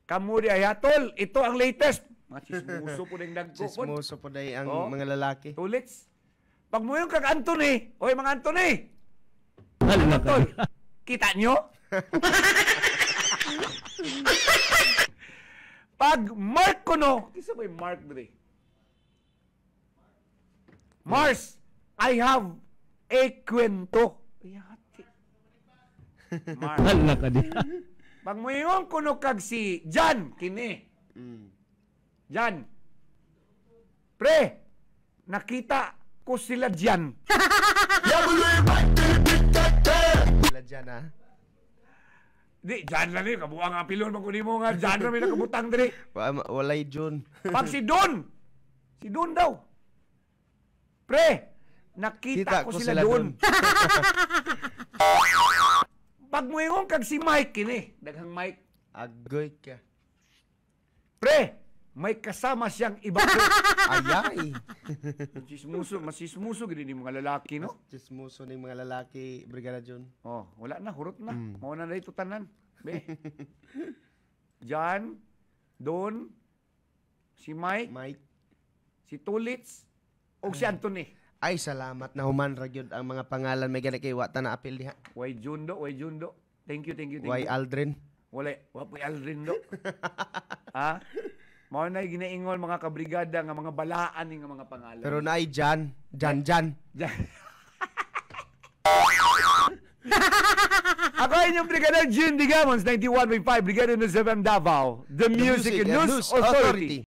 Kamuri ay atol, Ito ang latest. Mga chismoso po na nagkukon. Chismoso po na ang oh. mga lalaki. Tulits. Pag mo yung kag Anthony, oy mga Anthony. Halo, Anthony. Kita nyo? Pag Mark ko no, kisa ba yung Mark dre? Mars, I have a kwento. Yati. Mars. Hala ka din. Pag muingon ko no kag si Jan, kini. Mm. Jan. Pre, nakita ko sila Jan. Sila Jan ha? Ah. Di, genre ni, kabuang apilon man kunin mo nga, genre may nakabutang diri. Walay June. Pag si Don! Si Don daw. Pre, nakita Kita ko, ko sila, sila Don. Pag muingong kag si Mike kini, eh. daghang Mike. Agoy ka. Pre, may kasama siyang iba. Ayay. Chismuso, masismuso gid ni mga lalaki no. Chismuso ni mga lalaki, Brigada John. Oh, wala na hurot na. Mm. Mao na dito tanan. Be. Jan, Don, si Mike, Mike, si Tulits, o si Anthony. Ay, salamat na human ra ang mga pangalan may gani kay wata na apil diha. Way Jundo, way Jundo. Thank you, thank you, thank you. Way Aldrin. Wala, wa Aldrin do. ah? Mao na ginaingon mga kabrigada nga mga balaan ng mga pangalan. Pero naay Jan, Jan Jan. Jan. Ako inyong Brigada June Digamons, 91.5, Brigada News FM Davao, The, the Music, music and News, News Authority. Authority.